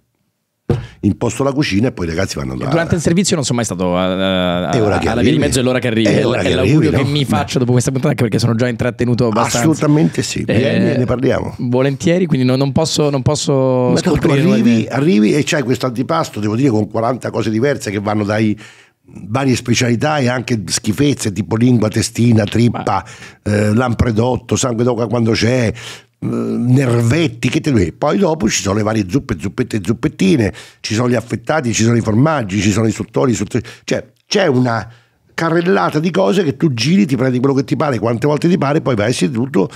imposto la cucina e poi i ragazzi vanno là. Durante il servizio non sono mai stato eh, eh, a, a, alla via di mezzo e l'ora che arrivi. Eh, è, l'ora è l'augurio no? che mi faccio dopo questa puntata anche perché sono già intrattenuto abbastanza. Assolutamente sì, eh, ne parliamo. Volentieri, quindi non, non posso... Non posso Ma tu arrivi, arrivi e c'hai questo antipasto, devo dire, con 40 cose diverse che vanno dai varie specialità e anche schifezze tipo lingua, testina, trippa, eh, lampredotto, sangue d'oca quando c'è, eh, nervetti, che te devi. Poi dopo ci sono le varie zuppe, zuppette e zuppettine, ci sono gli affettati, ci sono i formaggi, ci sono i sottori, cioè c'è una carrellata di cose che tu giri, ti prendi quello che ti pare, quante volte ti pare, poi vai seduto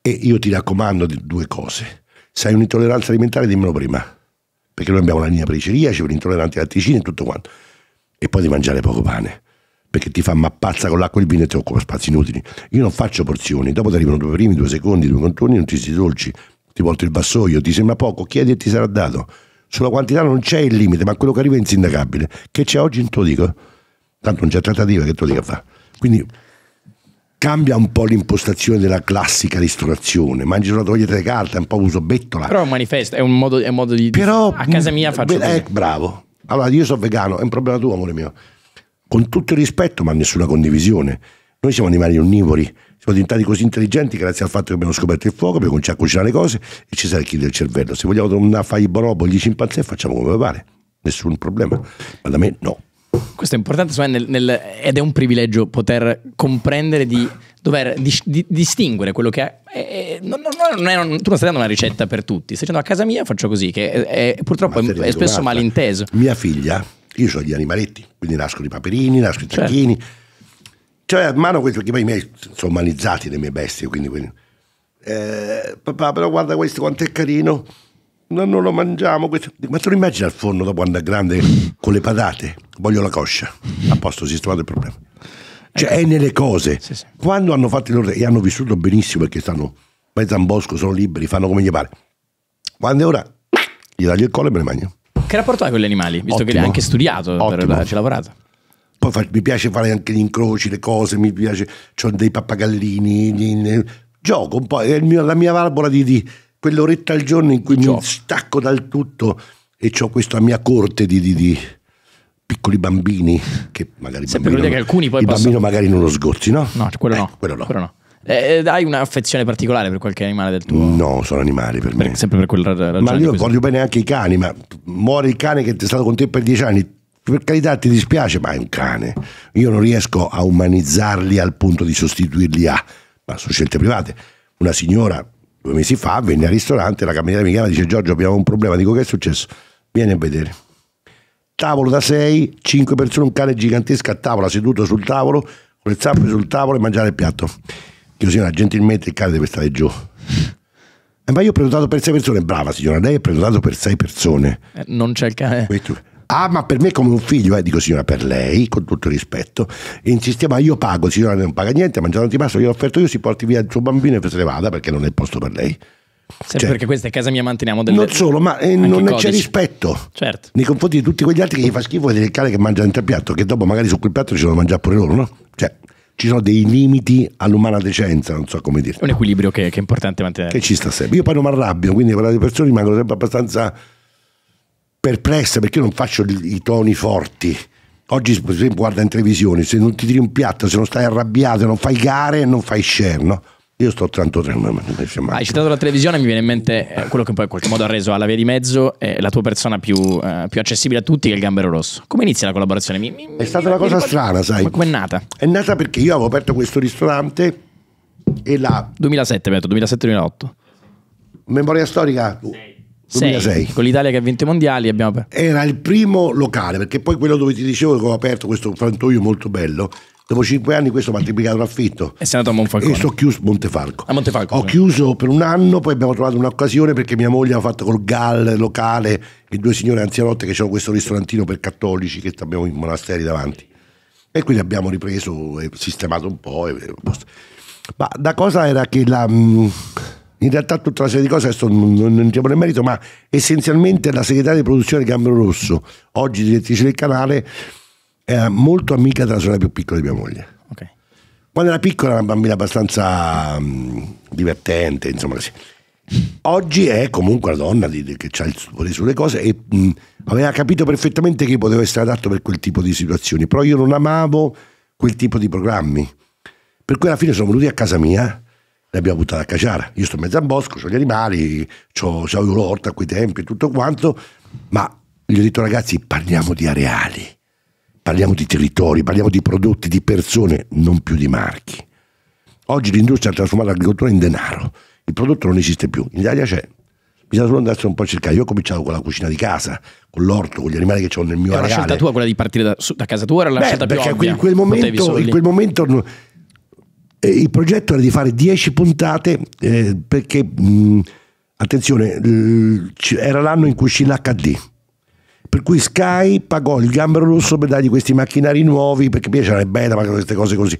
e io ti raccomando due cose. Se hai un'intolleranza alimentare dimmelo prima, perché noi abbiamo la linea per i celiaci, per gli intolleranti latticini e tutto quanto. E poi di mangiare poco pane perché ti fa mappazza con l'acqua e il vino e ti occupa spazi inutili. Io non faccio porzioni, dopo ti arrivano due primi, due secondi, due contorni, non ti si dolci, ti volto il vassoio, ti sembra poco, chiedi e ti sarà dato. Sulla quantità non c'è il limite, ma quello che arriva è insindacabile. Che c'è oggi non te lo dico. Tanto non c'è trattativa, che te lo dico a fa. Quindi cambia un po' l'impostazione della classica ristorazione. Mangi una togliete le carte, è un po' uso bettola. Però è un manifesto, è un modo, è un modo di. Però, a casa mia mm, faccio. Beh, eh, bravo. Allora, io sono vegano, è un problema tuo, amore mio con tutto il rispetto ma nessuna condivisione. Noi siamo animali onnivori, siamo diventati così intelligenti grazie al fatto che abbiamo scoperto il fuoco, abbiamo cominciato a cucinare le cose e ci sarà chi del cervello. Se vogliamo tornare a fare i bonobo, gli scimpanzé facciamo come pare, nessun problema, ma da me no. Questo è importante nel, nel, ed è un privilegio poter comprendere di dover dis, di, distinguere quello che è. è non, non, è, non tu non stai dando una ricetta per tutti, stai dicendo a casa mia faccio così, che è, purtroppo è, spesso malinteso. Mia figlia io sono gli animaletti, quindi nascono i paperini, nascono i certo. tacchini. Certo. Cioè, a mano questo, perché poi i miei sono umanizzati le mie bestie, quindi... quindi eh, papà, però guarda questo quanto è carino. No, non lo mangiamo. Questo. Ma te lo immagini al forno dopo andare grande con le patate? Voglio la coscia. A posto, si è trovato il problema. Cioè, ecco. è nelle cose. Sì, sì. Quando hanno fatto i loro. e hanno vissuto benissimo perché stanno. Mezzo a bosco, sono liberi, fanno come gli pare. Quando è ora, gli taglio il collo e me ne mangio. Che rapporto hai con gli animali? Visto Ottimo. che hai anche studiato, Ottimo. per, ci hai lavorato. Poi fa, mi piace fare anche gli incroci, le cose, mi piace, ho dei pappagallini, gli, gli, gioco un po', è mio, la mia valvola di, di, quell'oretta al giorno in cui mi stacco dal tutto e ho questa mia corte di, di, di piccoli bambini che magari... bambino, che alcuni poi... Il passano... bambino magari non lo sgozzi, no? No, quello, eh, no. quello no. Quello no eh, eh, hai un'affezione particolare per qualche animale del tuo? No, sono animali per me. sempre per quella ragione. Ma io voglio bene anche i cani, ma muore il cane che è stato con te per dieci anni. Per carità ti dispiace, ma è un cane. Io non riesco a umanizzarli al punto di sostituirli a... Ma sono scelte private. Una signora due mesi fa venne al ristorante, la cameriera mi chiama e dice Giorgio abbiamo un problema. Dico che è successo? Vieni a vedere. Tavolo da sei, cinque persone, un cane gigantesco a tavola, seduto sul tavolo, con le zampe sul tavolo e mangiare il piatto. Chiedo signora, gentilmente il cane deve stare giù. Eh, ma io ho prenotato per sei persone. Brava signora, lei ha prenotato per sei persone. Eh, non c'è il cane. Eh. Questo. Ah, ma per me è come un figlio, eh. dico signora, per lei, con tutto il rispetto. Insistiamo, ah, io pago, signora non paga niente, ha mangiato l'antipasto, ho offerto io, si porti via il suo bambino e se ne vada perché non è il posto per lei. Sempre cioè, perché questa è casa mia, manteniamo delle Non solo, ma eh, non c'è rispetto certo. nei confronti di tutti quegli altri che gli fa schifo vedere il cane che mangia dentro che dopo magari su quel piatto ci devono mangiare pure loro, no? Cioè, ci sono dei limiti all'umana decenza, non so come dire. Un equilibrio che, che è importante mantenere. Che ci sta sempre. Io poi non mi arrabbio, quindi con le persone rimangono sempre abbastanza perplesse perché io non faccio i toni forti. Oggi, per esempio, guarda in televisione, se non ti tiri un piatto, se non stai arrabbiato, non fai gare, non fai scerno. Io sto tanto tremando. Hai citato la televisione, mi viene in mente eh, quello che poi in qualche modo ha reso alla via di mezzo eh, la tua persona più, eh, più, accessibile a tutti, che è il Gambero Rosso. Come inizia la collaborazione? Mi, mi, è stata mi, una cosa strana, sai. Come, come è nata? È nata perché io avevo aperto questo ristorante e la... 2007, Beto, 2007-2008. Memoria storica? 2006. 6, con l'Italia che ha vinto i mondiali abbiamo aperto. Era il primo locale, perché poi quello dove ti dicevo che ho aperto questo frantoio molto bello, Dopo cinque anni questo mi ha triplicato l'affitto. E sei andato a Monfalcone. E sto chiuso a Montefalco. a Montefalco. Ho chiuso per un anno, poi abbiamo trovato un'occasione perché mia moglie ha fatto col GAL locale i due signori anzianotte che c'erano questo ristorantino per cattolici che abbiamo in monasteri davanti. E quindi abbiamo ripreso e sistemato un po'. E... Ma la cosa era che la, mm, in realtà tutta una serie di cose, adesso non, non entriamo nel merito, ma essenzialmente la segretaria di produzione di Gambero Rosso, oggi direttrice del canale, era molto amica della sorella più piccola di mia moglie. Okay. Quando era piccola era una bambina abbastanza um, divertente, insomma così. Oggi è comunque una donna di, di, che ha il potere sulle cose e mh, mm, aveva capito perfettamente che poteva essere adatto per quel tipo di situazioni, però io non amavo quel tipo di programmi. Per cui alla fine sono venuti a casa mia, le abbiamo buttate a cacciare. Io sto in mezzo al bosco, ho gli animali, ho l'orta a quei tempi e tutto quanto, ma gli ho detto ragazzi parliamo di areali Parliamo di territori, parliamo di prodotti, di persone, non più di marchi. Oggi l'industria ha trasformato l'agricoltura in denaro. Il prodotto non esiste più. In Italia c'è, bisogna solo andare un po' a cercare. Io ho cominciato con la cucina di casa, con l'orto, con gli animali che ho nel mio era areale. la scelta tua quella di partire da, da casa tua? Era la Beh, scelta più ovvia? In quel momento, in quel momento eh, il progetto era di fare 10 puntate eh, perché, mh, mm, attenzione, l- era l'anno in cui uscì l'HD per cui Sky pagò il gambero rosso per dargli questi macchinari nuovi perché piaceva il beta, pagava queste cose così.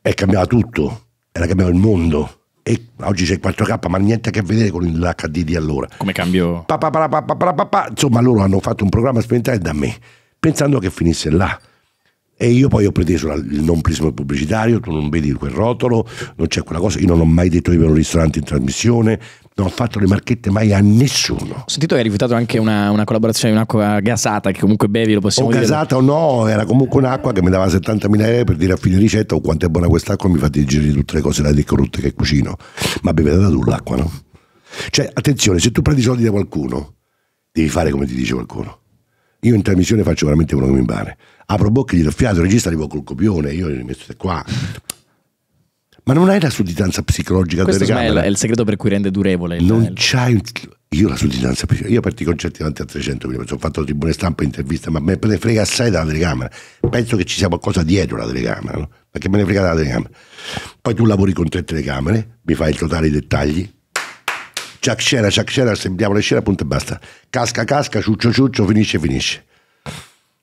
E cambiava tutto, era cambiato il mondo. E oggi c'è il 4K, ma niente a che vedere con l'HD di allora. Come cambio? Pa, pa, pa, Insomma, loro hanno fatto un programma sperimentale da me, pensando che finisse là. E io poi ho preteso il non prisma pubblicitario, tu non vedi quel rotolo, non c'è quella cosa, io non ho mai detto che ero un ristorante in trasmissione, non ho fatto le marchette mai a nessuno. Ho sentito che hai rifiutato anche una, una collaborazione di un'acqua gasata, che comunque bevi, lo possiamo o dire. gasata o no, era comunque un'acqua che mi dava 70.000 euro per dire a fine ricetta o oh, quanto è buona quest'acqua, mi fa digerire tutte le cose là di corrotte che cucino. Ma bevete da tu l'acqua, no? Cioè, attenzione, se tu prendi soldi da qualcuno, devi fare come ti dice qualcuno. Io in trasmissione faccio veramente quello che mi pare. Apro bocca, gli do fiato, il regista arriva col copione, io gli li metto qua. Ma non hai la sudditanza psicologica Questo del gambe? È il segreto per cui rende durevole. Il non c'hai. Io la sudditanza psicologica. Io parti i concerti davanti a 300 mila persone. Ho fatto tribune stampa, interviste, ma me ne frega assai dalla telecamera. Penso che ci sia qualcosa dietro la telecamera, no? Perché me ne frega dalla telecamera. Poi tu lavori con tre telecamere, mi fai il totale dei dettagli. Ciac scena, ciac scena, assembliamo le scene, punto e basta. Casca, casca, ciuccio, ciuccio, finisce, finisce.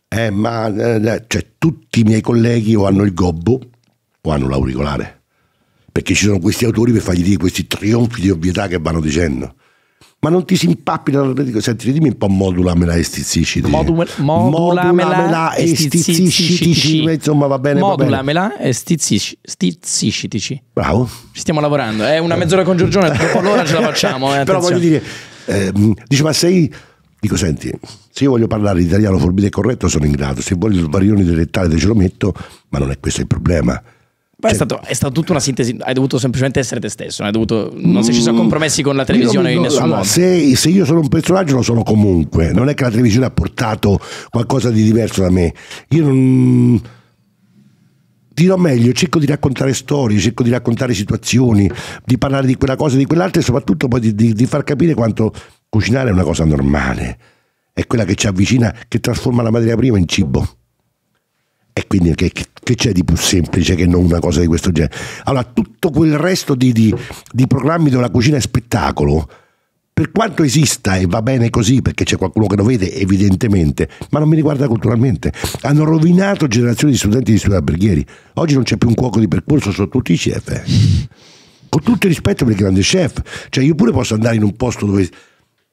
Eh, ma eh, eh, cioè, tutti i miei colleghi o hanno il gobbo o hanno l'auricolare perché ci sono questi autori per fargli dire questi trionfi di ovvietà che vanno dicendo. Ma non ti si impappina, senti, dimmi un po' modulamela e stizzisci. Modula, modulamela e stizzisci. Insomma, va bene. Modulamela e stizzisci. Bravo. Ci stiamo lavorando. È una mezz'ora con Giorgione, dopo l'ora ce la facciamo. Eh, Però voglio dire, eh, dice, ma sei. Dico, senti, se io voglio parlare italiano forbito e corretto sono in grado, se voglio il barione dialettale te ce lo metto, ma non è questo il problema Beh, è, cioè, stato, è, stata tutta una sintesi, hai dovuto semplicemente essere te stesso, non, dovuto, non si sono mm. compromessi con la televisione in nessun allora, modo. Se, se, io sono un personaggio lo sono comunque, non è che la televisione ha portato qualcosa di diverso da me. Io non... Dirò meglio, cerco di raccontare storie, cerco di raccontare situazioni, di parlare di quella cosa, e di quell'altra e soprattutto poi di, di, di far capire quanto cucinare è una cosa normale, è quella che ci avvicina, che trasforma la materia prima in cibo. E quindi che, che, c'è di più semplice che non una cosa di questo genere? Allora, tutto quel resto di, di, di programmi dove la cucina è spettacolo, per quanto esista e va bene così perché c'è qualcuno che lo vede evidentemente, ma non mi riguarda culturalmente. Hanno rovinato generazioni di studenti di studio alberghieri. Oggi non c'è più un cuoco di percorso, sono tutti i chef. Eh. Con tutto il rispetto per il grande chef, cioè io pure posso andare in un posto dove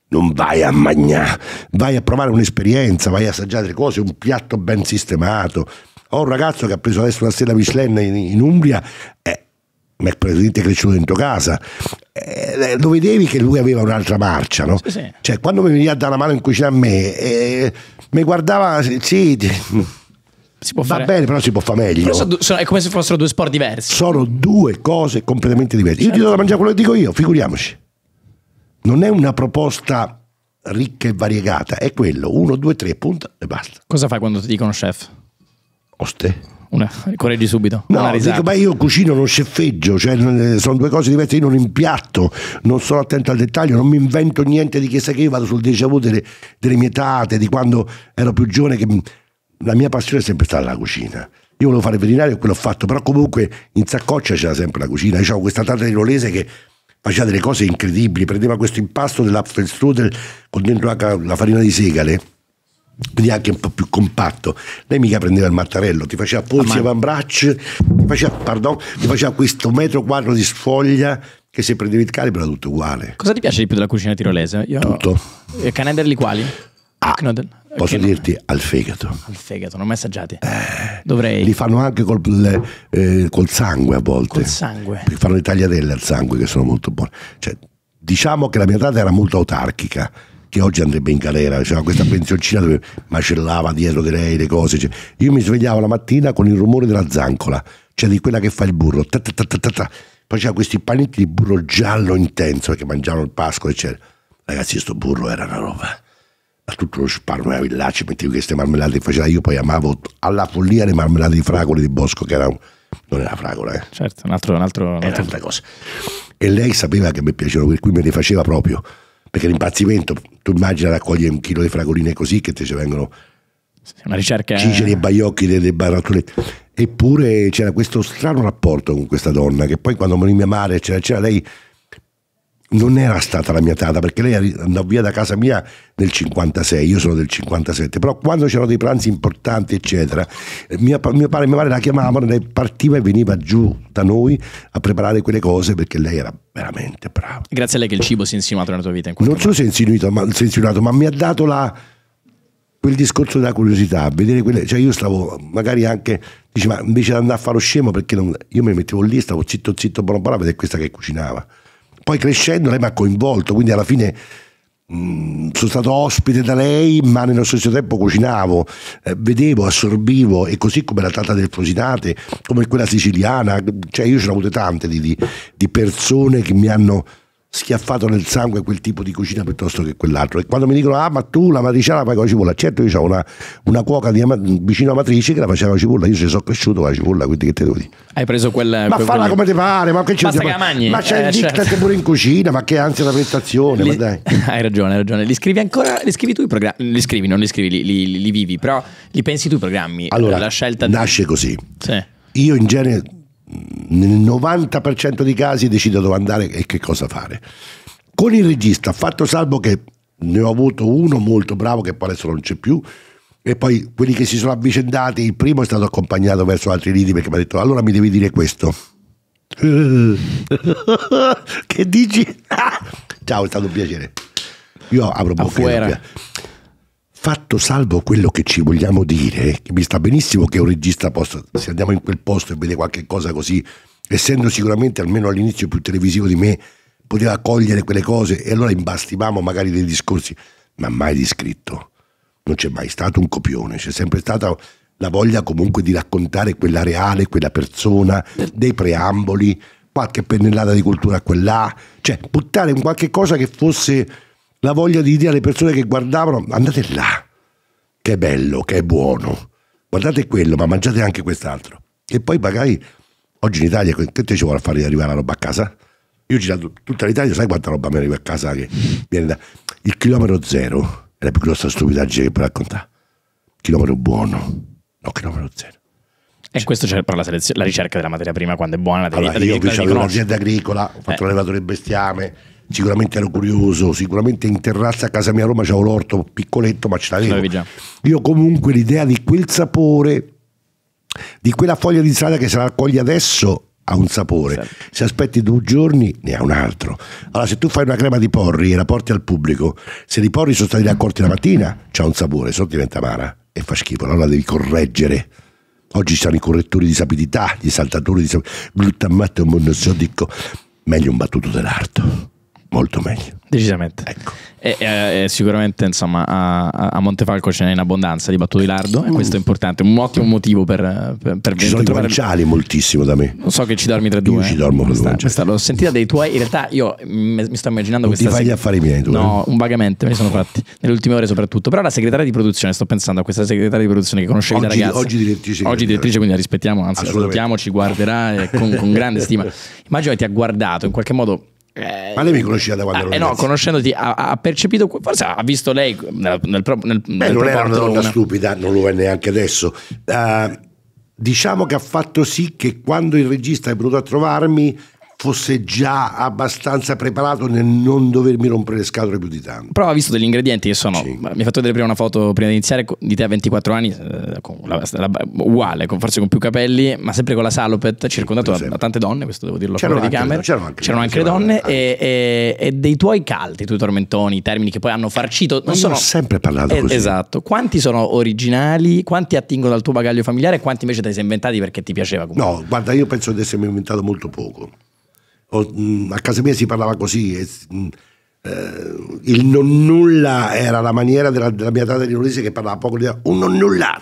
non vai a magnà, vai a provare un'esperienza, vai a assaggiare le cose, un piatto ben sistemato. Ho un ragazzo che ha preso adesso una stella Michelin in, in Umbria, eh, ma è praticamente cresciuto dentro casa. Eh, eh, lo vedevi che lui aveva un'altra marcia, no? Sì, sì. Cioè, quando mi veniva a dare la mano in cucina a me, eh, mi guardava, sì, si può fare. Va bene, però si può fare meglio. Sono, è come se fossero due sport diversi. Sono due cose completamente diverse. Io ti do da mangiare quello che dico io, figuriamoci non è una proposta ricca e variegata, è quello, uno, due, tre, punto e basta. Cosa fai quando ti dicono chef? Oste. Una, correggi subito. No, dico, ma io cucino, non sceffeggio, cioè, eh, sono due cose diverse, io non impiatto, non sono attento al dettaglio, non mi invento niente di chissà che io vado sul déjà vu delle, delle mie tate, di quando ero più giovane, che la mia passione è sempre stata la cucina. Io volevo fare veterinario e quello ho fatto, però comunque in saccoccia c'era sempre la cucina. Io questa tata di tirolese che faceva delle cose incredibili, prendeva questo impasto dell'Apfelstrudel con dentro la, la farina di segale quindi anche un po' più compatto. Lei mica prendeva il mattarello, ti faceva ah, polsi e avambracci, ti faceva, pardon, ti faceva questo metro quadro di sfoglia che se prendevi il calibro era tutto uguale. Cosa ti piace di più della cucina tirolese? Io... Tutto. Canenderli quali? Ah, Knodel. Posso dirti al fegato. Al fegato, non mai assaggiati. Eh, Dovrei. Li fanno anche col, eh, col, sangue a volte. Col sangue. Li Fanno le tagliatelle al sangue che sono molto buone. Cioè, diciamo che la mia tata era molto autarchica che oggi andrebbe in galera, c'era cioè, questa mm. pensioncina dove macellava dietro di lei le cose. Cioè. Io mi svegliavo la mattina con il rumore della zancola, cioè di quella che fa il burro. Ta ta ta Poi c'erano questi panetti di burro giallo intenso che mangiavano il pasco, eccetera. Ragazzi, questo burro era una roba a tutto lo sparme a ci mettevo queste marmellate che faceva io poi amavo alla follia le marmellate di fragole di bosco che era non era fragola eh. certo un altro, un altro, un altro. un'altra cosa e lei sapeva che mi piacevano per cui me le faceva proprio perché l'impazzimento tu immagina raccogliere un chilo di fragoline così che ti ci vengono una ricerca eh. ciceri e baiocchi delle barattolette eppure c'era questo strano rapporto con questa donna che poi quando morì mia madre c'era, c'era lei non era stata la mia tata perché lei andò via da casa mia nel 56, io sono del 57, però quando c'erano dei pranzi importanti eccetera, eh, mia, mio padre e mia madre la chiamavano, lei partiva e veniva giù da noi a preparare quelle cose perché lei era veramente brava. Grazie a lei che il cibo si è insinuato nella tua vita. In non modo. solo si è insinuato ma, si è insinuato, ma mi ha dato la quel discorso della curiosità, vedere quelle, cioè io stavo magari anche, diceva invece di andare a fare lo scemo perché non, io mi mettevo lì, stavo zitto zitto buono buono a vedere questa che cucinava. Poi crescendo lei mi ha coinvolto, quindi alla fine mh, mm, sono stato ospite da lei, ma nello stesso tempo cucinavo, eh, vedevo, assorbivo e così come la tata del Frosinate, come quella siciliana, cioè io ce l'ho avute tante di, di, di persone che mi hanno schiaffato nel sangue quel tipo di cucina piuttosto che quell'altro. E quando mi dicono, ah ma tu la matriciana fai con la cipolla, certo io ho una, una, cuoca di, vicino a Matrice che la faceva con la cipolla, io ci sono cresciuto con la cipolla, quindi che te devo dire? Hai preso quel... Ma quel, falla quel... come ti pare, ma che c'è? Mangi, ma c'è eh, il diktat certo. pure in cucina, ma che ansia da prestazione, li... Hai ragione, hai ragione. Li scrivi ancora, li scrivi tu i programmi, li scrivi, non li scrivi, li, li, li vivi, però li pensi tu i programmi. Allora, la scelta... Nasce di... così. Sì. Io in genere nel 90% dei casi decide dove andare e che cosa fare. Con il regista, fatto salvo che ne ho avuto uno molto bravo che poi adesso non c'è più, e poi quelli che si sono avvicendati, il primo è stato accompagnato verso altri liti perché mi ha detto allora mi devi dire questo. che dici? Ciao, è stato un piacere. Io apro bocca. Fatto salvo quello che ci vogliamo dire, mi sta benissimo che un regista possa, se andiamo in quel posto e vede qualche cosa così, essendo sicuramente almeno all'inizio più televisivo di me, poteva cogliere quelle cose e allora imbastivamo magari dei discorsi, ma mai di scritto. Non c'è mai stato un copione, c'è sempre stata la voglia comunque di raccontare quella reale, quella persona, dei preamboli, qualche pennellata di cultura qua e là, cioè buttare un qualche cosa che fosse la voglia di dire alle persone che guardavano andate là, che bello, che buono, guardate quello, ma mangiate anche quest'altro. E poi magari oggi in Italia, che te ci vuole fare arrivare la roba a casa? Io ho girato tutta l'Italia, sai quanta roba mi arriva a casa che viene da... Il chilometro zero è la più grossa stupidaggine che puoi raccontare. Chilometro buono, no chilometro zero. E questo c'è per la, la, ricerca della materia prima quando è buona. La devi, allora, la devi, io qui avevo un'azienda agricola, ho fatto eh. l'allevatore bestiame, sicuramente ero curioso, sicuramente in terrazza a casa mia a Roma c'avevo l'orto piccoletto, ma ce l'avevo. Io comunque l'idea di quel sapore, di quella foglia di strada che se la raccoglie adesso ha un sapore, certo. se aspetti due giorni ne ha un altro. Allora se tu fai una crema di porri e la porti al pubblico, se i porri sono stati raccolti la mattina, c'ha un sapore, se no diventa amara e fa schifo, allora la devi correggere. Oggi ci sono i correttori di sapidità, gli saltatori di sapidità, glutammato monossodico, meglio un battuto dell'arto molto meglio. Decisamente. Ecco. E, e, e, sicuramente insomma, a, a, Montefalco ce n'è in abbondanza di battuto di lardo mm. e questo è importante, un ottimo motivo per, per, per Ci sono i guanciali moltissimo da me. Non so che ci dormi tra due. Io ci eh. dormo tra due. Questa, l'ho sentita dei tuoi, in realtà io mi, mi sto immaginando non questa... Ti fai gli affari miei tu? No, eh? un vagamente me li sono fatti, nelle ultime ore soprattutto. Però la segretaria di produzione, sto pensando a questa segretaria di produzione che conoscevi oggi, da ragazza. Oggi direttrice. Oggi direttrice, quindi la rispettiamo, anzi la salutiamo, ci guarderà eh, con, con grande stima. Immagino che ti ha guardato in qualche modo eh, ma lei mi conosceva da quando ah, ero eh, No, conoscendoti, ha, ha, percepito, forse ha visto lei nel, nel, nel, Beh, nel non era una donna una... stupida, non lo è neanche adesso. Uh, diciamo che ha fatto sì che quando il regista è venuto a trovarmi fosse già abbastanza preparato nel non dovermi rompere le scatole più di tanto. Però ha visto degli ingredienti che sono. Sì. Mi ha fatto vedere prima una foto prima di iniziare di te a 24 anni, eh, con la, la, uguale, con, forse con più capelli, ma sempre con la salopet, circondato da, da, tante donne. Questo devo dirlo c'erano fuori di camera. C'erano anche, c'erano anche donne, anche. E, e, e, dei tuoi calti, i tuoi tormentoni, i termini che poi hanno farcito. Non sono sempre parlato eh, così. Esatto. Quanti sono originali? Quanti attingono dal tuo bagaglio familiare? Quanti invece te li sei inventati perché ti piaceva comunque? No, guarda, io penso di essermi inventato molto poco. Mm, a casa mia si parlava così. E, mm, eh, il non nulla era la maniera della, della mia tata di livorese che parlava poco di un non nulla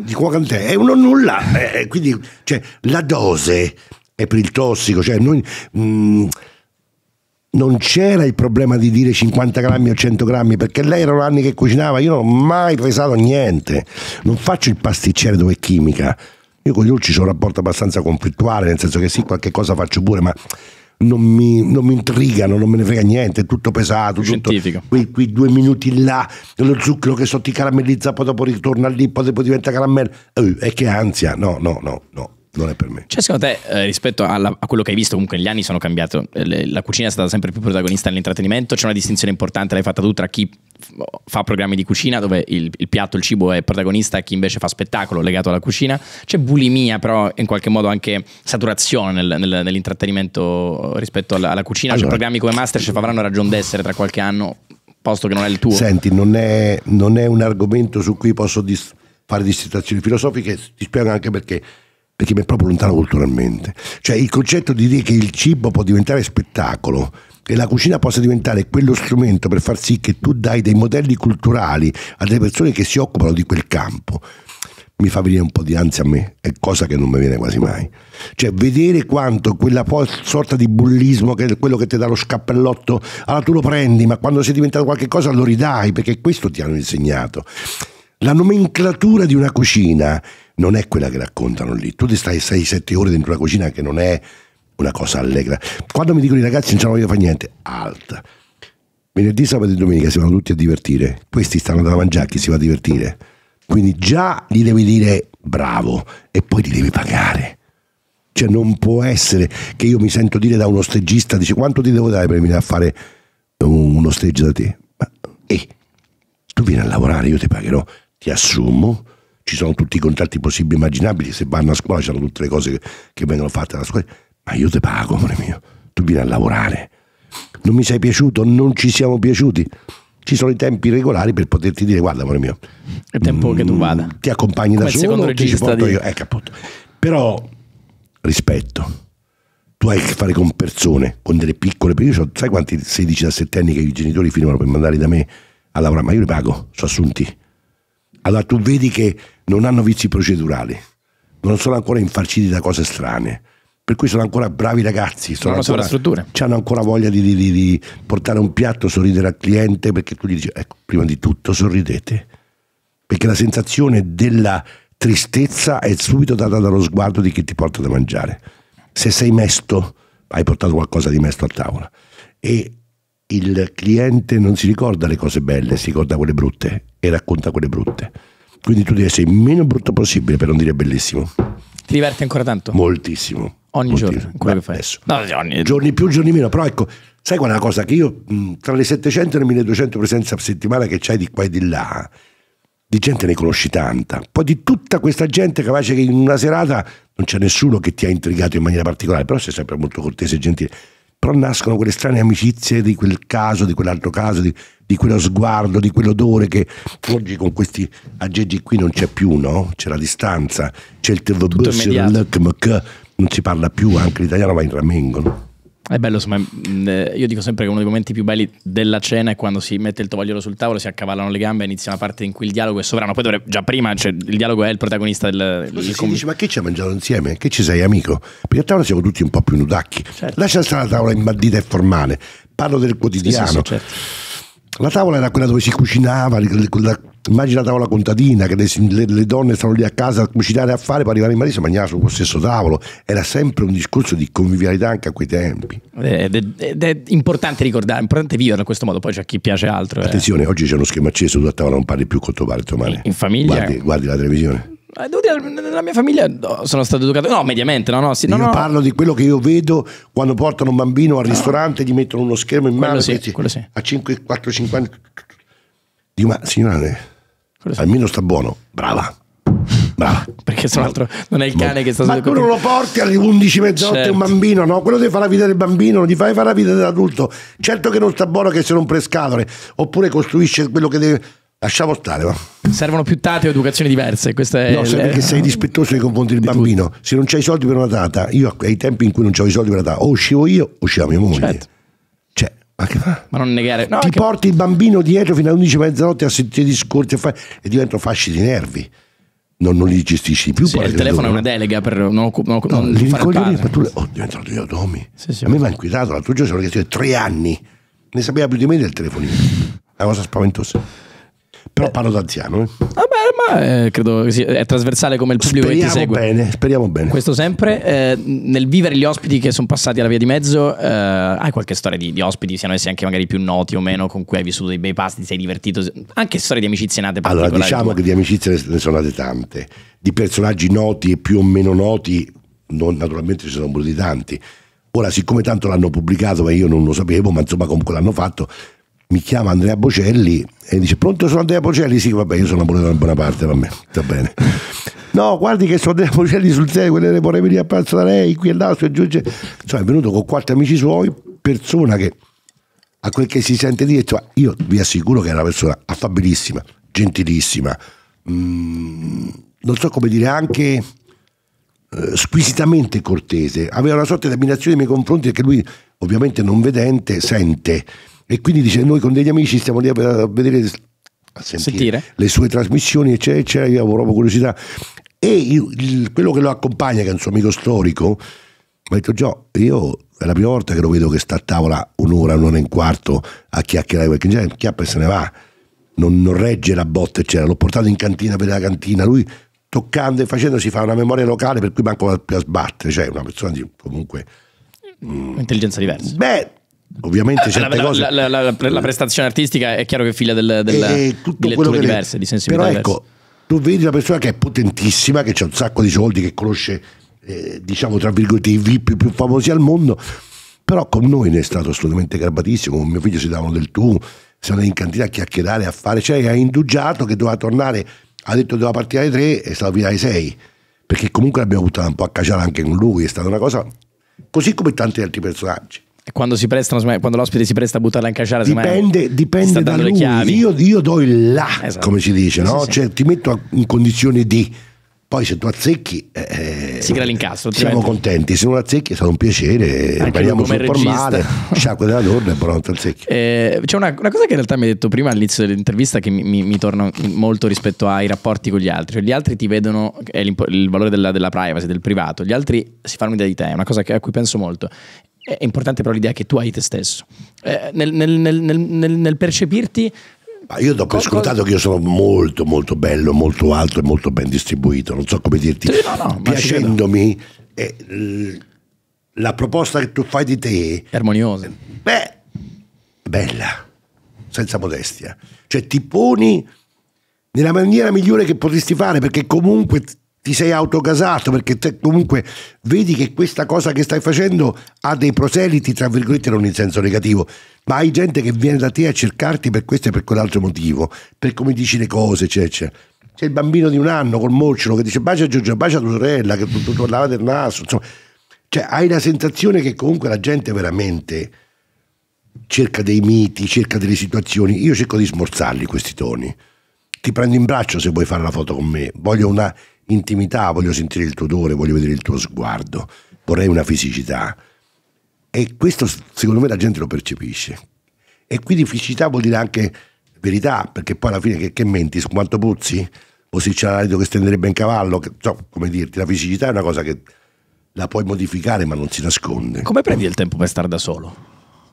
di Quacantè è un non nulla eh, quindi cioè, la dose è per il tossico cioè, noi, mh, mm, non c'era il problema di dire 50 grammi o 100 grammi perché lei erano anni che cucinava io non ho mai pesato niente non faccio il pasticcere dove è chimica io con gli Ulci ho un rapporto abbastanza conflittuale, nel senso che sì, qualche cosa faccio pure, ma non mi, non mi, intrigano, non me ne frega niente, è tutto pesato, tutto, quei, qui, due minuti là, lo zucchero che sotto ti caramellizza, poi dopo ritorna lì, poi dopo diventa caramello, e eh, che ansia, no, no, no, no non è per me. Cioè, secondo te, eh, rispetto alla, a quello che hai visto, comunque negli anni sono cambiato. Eh, le, la cucina è stata sempre più protagonista nell'intrattenimento. C'è una distinzione importante, l'hai fatta tu, tra chi fa programmi di cucina dove il, il piatto, il cibo è protagonista e chi invece fa spettacolo legato alla cucina. C'è bulimia, però in qualche modo anche saturazione nel, nel, nell'intrattenimento rispetto alla, alla cucina. Cioè, allora, C'è programmi come Masterchef avranno ragione d'essere tra qualche anno, posto che non è il tuo. Senti, non è, non è un argomento su cui posso dis- fare dissertazioni filosofiche, ti spiego anche perché perché mi è proprio lontano culturalmente. Cioè il concetto di dire che il cibo può diventare spettacolo, e la cucina possa diventare quello strumento per far sì che tu dai dei modelli culturali a delle persone che si occupano di quel campo, mi fa venire un po' di ansia a me, è cosa che non mi viene quasi mai. Cioè vedere quanto quella sorta di bullismo, che è quello che ti dà lo scappellotto, allora ah, tu lo prendi, ma quando sei diventato qualche cosa lo ridai, perché questo ti hanno insegnato. La nomenclatura di una cucina non è quella che raccontano lì. Tu ti stai 6-7 ore dentro la cucina che non è una cosa allegra. Quando mi dicono i ragazzi non ce la voglio fare niente, alta. Venerdì, sabato e domenica si vanno tutti a divertire. Questi stanno da mangiare, chi si va a divertire. Quindi già gli devi dire bravo e poi li devi pagare. Cioè non può essere che io mi sento dire da uno stagista, dice quanto ti devo dare per venire a fare uno stage da te? Ma, ehi, tu vieni a lavorare, io ti pagherò, ti assumo, ci sono tutti i contratti possibili e immaginabili, se vanno a scuola c'hanno tutte le cose che, che vengono fatte alla scuola, ma io te pago, amore mio, tu vieni a lavorare. Non mi sei piaciuto, non ci siamo piaciuti. Ci sono i tempi regolari per poterti dire guarda amore mio. È tempo mh, che tu mm, vada. Ti accompagni Come da solo, ti ci porto di... io. Ecco appunto. Però rispetto. Tu hai a che fare con persone, con delle piccole, perché io ho, sai quanti 16-17 anni che i genitori finivano per mandare da me a lavorare, ma io li pago, sono assunti. Allora tu vedi che non hanno vizi procedurali, non sono ancora infarciti da cose strane. Per cui sono ancora bravi ragazzi, sono ancora, hanno ancora voglia di, di, di, di, portare un piatto, sorridere al cliente, perché tu gli dici, ecco, prima di tutto sorridete, perché la sensazione della tristezza è subito data dallo sguardo di chi ti porta da mangiare. Se sei mesto, hai portato qualcosa di mesto a tavola. E il cliente non si ricorda le cose belle, si ricorda quelle brutte e racconta quelle brutte. Quindi tu devi essere il meno brutto possibile, per non dire bellissimo. Ti diverti ancora tanto? Moltissimo. Ogni moltissimo. giorno, quello Beh, che fai. Adesso. No, ogni... Giorni più, giorni meno, però ecco, sai qual è la cosa? Che io mh, tra le 700 e le 1200 presenze a settimana che c'hai di qua e di là, di gente ne conosci tanta. Poi di tutta questa gente capace che in una serata non c'è nessuno che ti ha intrigato in maniera particolare, però sei sempre molto cortese e gentile. Però nascono quelle strane amicizie di quel caso, di quell'altro caso, di di quello sguardo, di quell'odore che oggi con questi aggeggi qui non c'è più, no? C'è la distanza, c'è il TVB, non si parla più, anche l'italiano va in ramengo, no? È bello, insomma, mm, eh, io dico sempre che uno dei momenti più belli della cena è quando si mette il tovagliolo sul tavolo, si accavallano le gambe e inizia una parte in cui il dialogo è sovrano. Poi dovrebbe, già prima, cioè, il dialogo è il protagonista del... Scusi, il com- dice, ma che ci ha mangiato insieme? Che ci sei amico? Perché a tavola siamo tutti un po' più nudacchi. Certo. Lascia stare la tavola imbandita e formale. Parlo del quotidiano. Sì, sì, sì, certo. La tavola era quella dove si cucinava, quella, immagina la tavola contadina, che le, le, le, donne stavano lì a casa a cucinare a fare, poi arrivava in marito e mangiava sullo stesso tavolo. Era sempre un discorso di convivialità anche a quei tempi. Eh, ed è, ed è importante ricordare, è importante vivere in questo modo, poi c'è chi piace altro. Eh. Attenzione, eh. oggi c'è uno schema acceso, tu a tavola non parli più con tuo padre e tua madre. In famiglia. Guardi, guardi la televisione. Eh, devo dire, nella mia famiglia sono stato educato. No, mediamente, no, no. Sì, no io no. parlo di quello che io vedo quando portano un bambino al ristorante, gli mettono uno schermo in mano. Sì, sì. A 5, 4, 5 anni. Dico, ma signore, sì. almeno sta buono. Brava. Brava. Perché se no altro non è il cane che sta Ma tu non lo porti alle 11, mezzanotte certo. un bambino, no? Quello deve fare la vita del bambino, non ti fai fare la vita dell'adulto. Certo che non sta buono che se non prescatole, oppure costruisce quello che deve Lasciamo stare, va. Servono più tate o educazioni diverse. è no, serve le... che sei dispettoso nei confronti del bambino. Se non c'hai i soldi per una data, io ai tempi in cui non c'avevo i soldi per una data, o uscivo io o usciva mia moglie. Certo. Cioè, ma che fa? Ma non negare. No, Ti che... porti il bambino dietro fino alle 11 mezzanotte a sentire discorsi e, fa... e diventano fasci di nervi. Non, non, li gestisci più. Sì, il telefono è una delega per non, non, no, non fare ma tu le... oh, diventato io Domi. Sì, sì, a me mi ha inquietato l'altro giorno, sono chiesto tre anni. Ne sapeva più di me del telefonino. Una cosa spaventosa. Però parlo d'anziano. Eh. Vabbè, ah, ma eh, credo che sia, è trasversale come il pubblico speriamo che ti segue. Bene, speriamo bene. Questo sempre. Eh, nel vivere gli ospiti che sono passati alla via di mezzo, eh, hai qualche storia di, di, ospiti, siano essi anche magari più noti o meno, con cui hai vissuto dei bei pasti, ti sei divertito? Anche storie di amicizie nate Allora, diciamo tu. che di amicizie ne sono nate tante. Di personaggi noti e più o meno noti, non, naturalmente ci sono voluti tanti. Ora, siccome tanto l'hanno pubblicato, ma io non lo sapevo, ma insomma comunque l'hanno fatto, mi chiama Andrea Bocelli e dice pronto sono Andrea Bocelli? Sì vabbè io sono Napoleone Bonaparte, va bene, va bene. No, guardi che sono Andrea Bocelli sul serio, quelle le vorrei venire a pranzo da lei, qui e là, su e giù. Cioè, insomma è venuto con quattro amici suoi, persona che a quel che si sente dire, cioè, io vi assicuro che è una persona affabilissima, gentilissima, mh, mm, non so come dire, anche eh, squisitamente cortese, aveva una sorta di ammirazione nei miei confronti perché lui ovviamente non vedente sente e quindi dice, noi con degli amici stiamo lì a vedere, a sentire, sentire. le sue trasmissioni, eccetera, eccetera, io avevo proprio curiosità. E il, il, quello che lo accompagna, che è un suo amico storico, mi ha detto, Gio, io è la prima volta che lo vedo che sta a tavola un'ora, un'ora e un quarto a chiacchierare, perché in chiappa e se ne va, non, non regge la botte eccetera. L'ho portato in cantina per la cantina, lui toccando e facendo si fa una memoria locale per cui manco più a sbattere, cioè una persona di comunque... Mm, Intelligenza diversa. Beh, Ovviamente ah, certe la, cose... La, la, la, prestazione artistica è chiaro che è figlia del, del, e, di letture diverse, le... di sensibilità Però diverse. Ecco, tu vedi una persona che è potentissima, che ha un sacco di soldi, che conosce, eh, diciamo, tra virgolette, i VIP più famosi al mondo, però con noi ne è stato assolutamente garbatissimo, con mio figlio si davano del tu, si andava in cantina a chiacchierare, a fare, cioè ha indugiato che doveva tornare, ha detto che doveva partire alle tre e è stato via alle sei, perché comunque l'abbiamo buttata un po' a cacciare anche con lui, è stata una cosa, così come tanti altri personaggi quando, si prestano, quando, l'ospite si presta a buttarla in cacciara, dipende, dipende da lui. Io, io, do il là, esatto. come si dice, no? sì, cioè, ti metto in condizione di. Poi se tu azzecchi eh, eh si crea l'incasso. Siamo contenti, se non azzecchi è stato un piacere, eh, parliamo sul formale, sciacque della donna e pronto azzecchi. Eh, c'è una, una, cosa che in realtà mi hai detto prima all'inizio dell'intervista che mi, mi, mi, torna molto rispetto ai rapporti con gli altri, cioè, gli altri ti vedono, è il valore della, della, privacy, del privato, gli altri si fanno un'idea di te, è una cosa che, a cui penso molto è importante però l'idea che tu hai te stesso. Eh, nel, nel, nel, nel, percepirti... Ma io dopo per scontato che io sono molto molto bello, molto alto e molto ben distribuito, non so come dirti, no, no, piacendomi eh, la proposta che tu fai di te... È armoniosa. Eh, beh, bella, senza modestia. Cioè ti poni nella maniera migliore che potresti fare perché comunque ti sei autogasato perché te comunque vedi che questa cosa che stai facendo ha dei proseliti, tra virgolette, non in senso negativo, ma hai gente che viene da te a cercarti per questo e per quell'altro motivo, per come dici le cose, eccetera. Cioè, cioè, eccetera c'è il bambino di un anno col mocciolo che dice bacia Giorgio, bacia tua sorella, che tu, tu, del naso, insomma. Cioè, hai la sensazione che comunque la gente veramente cerca dei miti, cerca delle situazioni. Io cerco di smorzarli questi toni. Ti prendo in braccio se vuoi fare la foto con me. Voglio una intimità, voglio sentire il tuo odore, voglio vedere il tuo sguardo, vorrei una fisicità. E questo secondo me la gente lo percepisce. E quindi fisicità vuol dire anche verità, perché poi alla fine che, che menti, su quanto puzzi? O se c'è l'alito che stenderebbe in cavallo, che, so, come dirti, la fisicità è una cosa che la puoi modificare ma non si nasconde. Come prendi il tempo per stare da solo?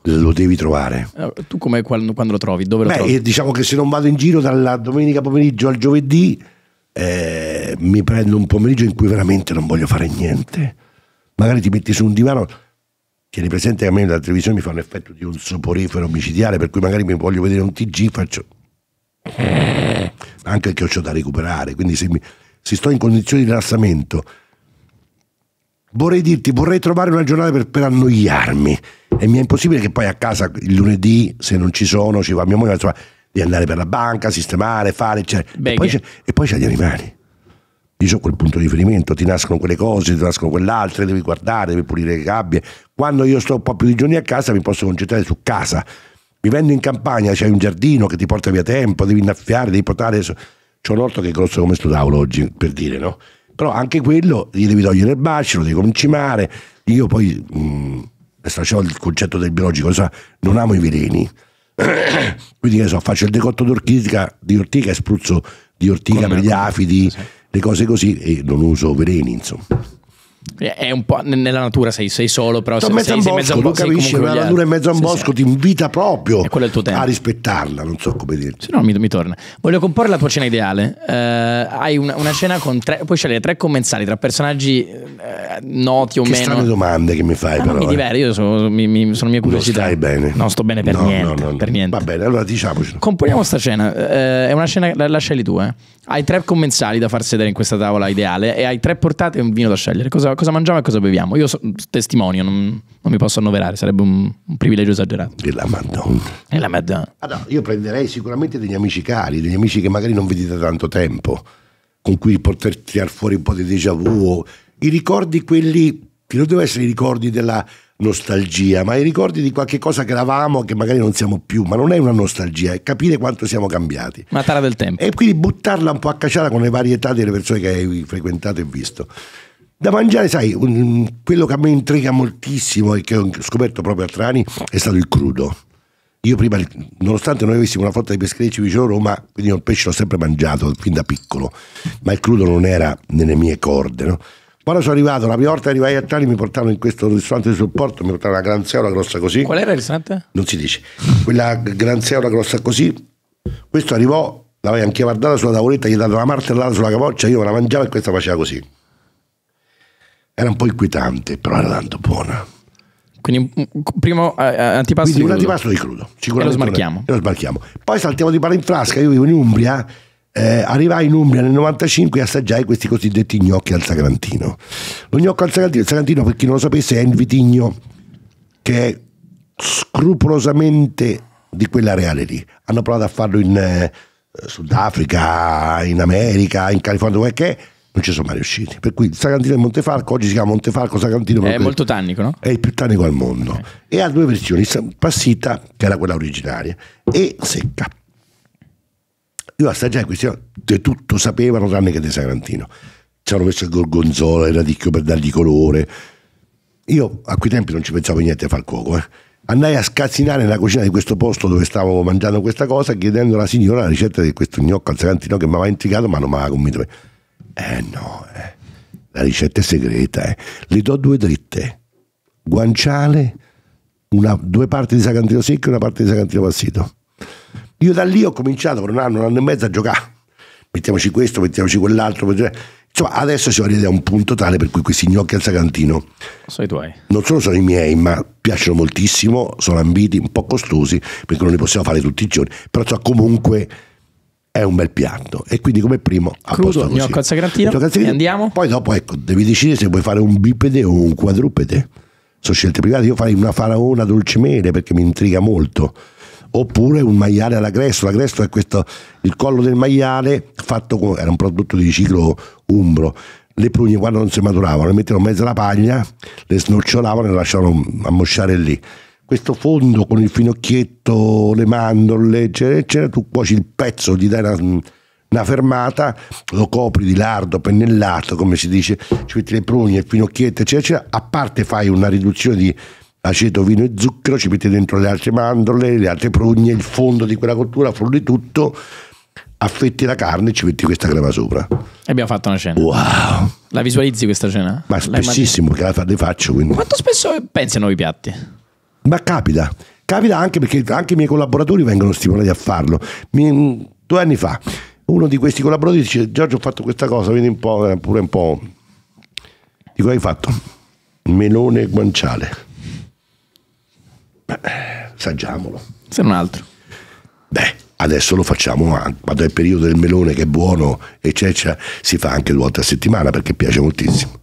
Lo devi trovare. Eh, tu come quando, lo trovi? Dove Beh, lo trovi? Diciamo che se non vado in giro dalla domenica pomeriggio al giovedì eh, mi prendo un pomeriggio in cui veramente non voglio fare niente. Magari ti metti su un divano, che presente che a me la televisione mi fa un effetto di un soporifero micidiale, per cui magari mi voglio vedere un TG, faccio... Anche che ho da recuperare, quindi se, mi, se sto in condizioni di rilassamento vorrei dirti, vorrei trovare una giornata per, per, annoiarmi. E mi è impossibile che poi a casa il lunedì, se non ci sono, ci va mia moglie, insomma, di andare per la banca, sistemare, fare, eccetera. Cioè, e poi, c'è, e poi c'è gli animali. Io ho quel punto di riferimento, ti nascono quelle cose, ti nascono quell'altra, devi guardare, devi pulire le gabbie. Quando io sto un po' più di giorni a casa mi posso concentrare su casa. Vivendo in campagna c'hai un giardino che ti porta via tempo, devi innaffiare, devi portare... C'è un orto che è grosso come sto tavolo oggi, per dire, no? Però anche quello gli devi togliere il bacio, lo devi concimare. Io poi, mh, mm, ho il concetto del biologico, so, non amo i veleni Quindi che so, faccio il decotto d'ortica, di ortica e spruzzo di ortica Come per gli afidi, sì. le cose così e non uso veleni, insomma. Eh, è un po' nella natura sei, sei solo però cioè, sei, mezzo sei, sei mezzo bosco, sei capisci la natura è mezzo a un bosco ti invita proprio a rispettarla non so come dire se no mi, mi, torna voglio comporre la tua cena ideale uh, hai una, una, cena con tre puoi scegliere tre commensali tra personaggi uh, noti o che meno strane domande che mi fai ah, però mi diverto io sono, mi, mi, sono mia curiosità non stai bene non sto bene per, no, niente, no, no, per niente va bene allora diciamoci componiamo questa cena uh, è una scena, la, la scegli tu eh. hai tre commensali da far sedere in questa tavola ideale e hai tre portate e un vino da scegliere cosa cosa mangiamo e cosa beviamo. Io so, testimonio, non, non, mi posso annoverare, sarebbe un, un privilegio esagerato. E la Madonna. E la Madonna. Ah, io prenderei sicuramente degli amici cari, degli amici che magari non vedi da tanto tempo, con cui poter tirare fuori un po' di déjà vu. I ricordi quelli, che non devono essere i ricordi della nostalgia, ma i ricordi di qualche cosa che eravamo che magari non siamo più, ma non è una nostalgia, è capire quanto siamo cambiati. Una tara del tempo. E quindi buttarla un po' a cacciata con le varietà delle persone che hai frequentato e visto. Da mangiare, sai, un, quello che a me intriga moltissimo e che ho scoperto proprio a Trani è stato il crudo. Io prima, nonostante noi avessimo una flotta di pescherecci vicino a Roma, quindi il pesce l'ho sempre mangiato fin da piccolo, ma il crudo non era nelle mie corde, no? Quando sono arrivato, la prima volta che arrivai a Trani mi portarono in questo ristorante di supporto, mi portarono una granzeola grossa così. Qual era il ristorante? Non si dice. Quella granzeola grossa così. Questo arrivò, l'avevi anche guardata sulla tavoletta, gli ho dato una martellata sulla capoccia, io me la mangiavo e questa faceva così era un po' inquietante, però era tanto buona. Quindi mm, mm, primo eh, eh, antipasto Quindi di un antipasto di crudo, sicuramente. E lo smarchiamo. E lo smarchiamo. Poi saltiamo di palo in frasca, io vivo in Umbria, eh, arrivai in Umbria nel 95 e assaggiai questi cosiddetti gnocchi al sagrantino. Lo gnocco al sagrantino, il sagrantino per chi non lo sapesse è il vitigno che è scrupolosamente di quella reale lì. Hanno provato a farlo in eh, Sudafrica, in America, in California, dove è che è non ci sono mai riusciti. Per cui il Sacantino e Montefalco, oggi si chiama Montefalco Sacantino. È molto tannico, no? È il più tannico al mondo. Okay. E ha due versioni, passita, che era quella originaria, e secca. Io assaggiai questi, di tutto sapevano tranne che di Sacrantino. Ci hanno messo il gorgonzola, il radicchio per dargli colore. Io a quei tempi non ci pensavo niente a far cuoco, eh andai a scazzinare nella cucina di questo posto dove stavo mangiando questa cosa chiedendo alla signora la ricetta di questo gnocco al serantino che mi aveva intrigato ma non mi aveva convinto eh no, eh. la ricetta è segreta. Eh. Le do due dritte, guanciale, una, due parti di sacantino secco e una parte di sacantino passito. Io da lì ho cominciato per un anno, un anno e mezzo a giocare. Mettiamoci questo, mettiamoci quell'altro. Insomma, adesso si arriva a un punto tale per cui questi gnocchi al sacantino sono i tuoi. Non solo sono i miei, ma piacciono moltissimo, sono ambiti, un po' costosi, perché non li possiamo fare tutti i giorni, però comunque è un bel piatto e quindi come primo crudo gnocco al sagrantino e andiamo poi dopo ecco devi decidere se vuoi fare un bipede o un quadrupede sono scelte private io farei una faraona dolcemele perché mi intriga molto oppure un maiale alla gresso è questo il collo del maiale fatto con era un prodotto di ciclo umbro le prugne quando non si maturavano le mettevano in mezzo alla paglia le snocciolavano e le lasciavano ammosciare lì questo fondo con il finocchietto, le mandorle, eccetera, eccetera, tu cuoci il pezzo, gli dai una, una fermata, lo copri di lardo pennellato, come si dice, ci metti le prugne, il finocchietto, eccetera, eccetera, a parte fai una riduzione di aceto, vino e zucchero, ci metti dentro le altre mandorle, le altre prugne, il fondo di quella cottura, frulli tutto, affetti la carne e ci metti questa crema sopra. E abbiamo fatto una cena. Wow! La visualizzi questa cena? Ma spessissimo, perché la faccio quindi. Quanto spesso pensi ai nuovi piatti? ma capita. Capita anche perché anche i miei collaboratori vengono stimolati a farlo. Mi, due anni fa uno di questi collaboratori dice Giorgio ho fatto questa cosa, vieni un po', eh, pure un po'. Dico hai fatto? Melone guanciale. Beh, saggiamolo. Se non altro. Beh, adesso lo facciamo anche, quando è il periodo del melone che è buono, eccetera, si fa anche due volte a settimana perché piace moltissimo.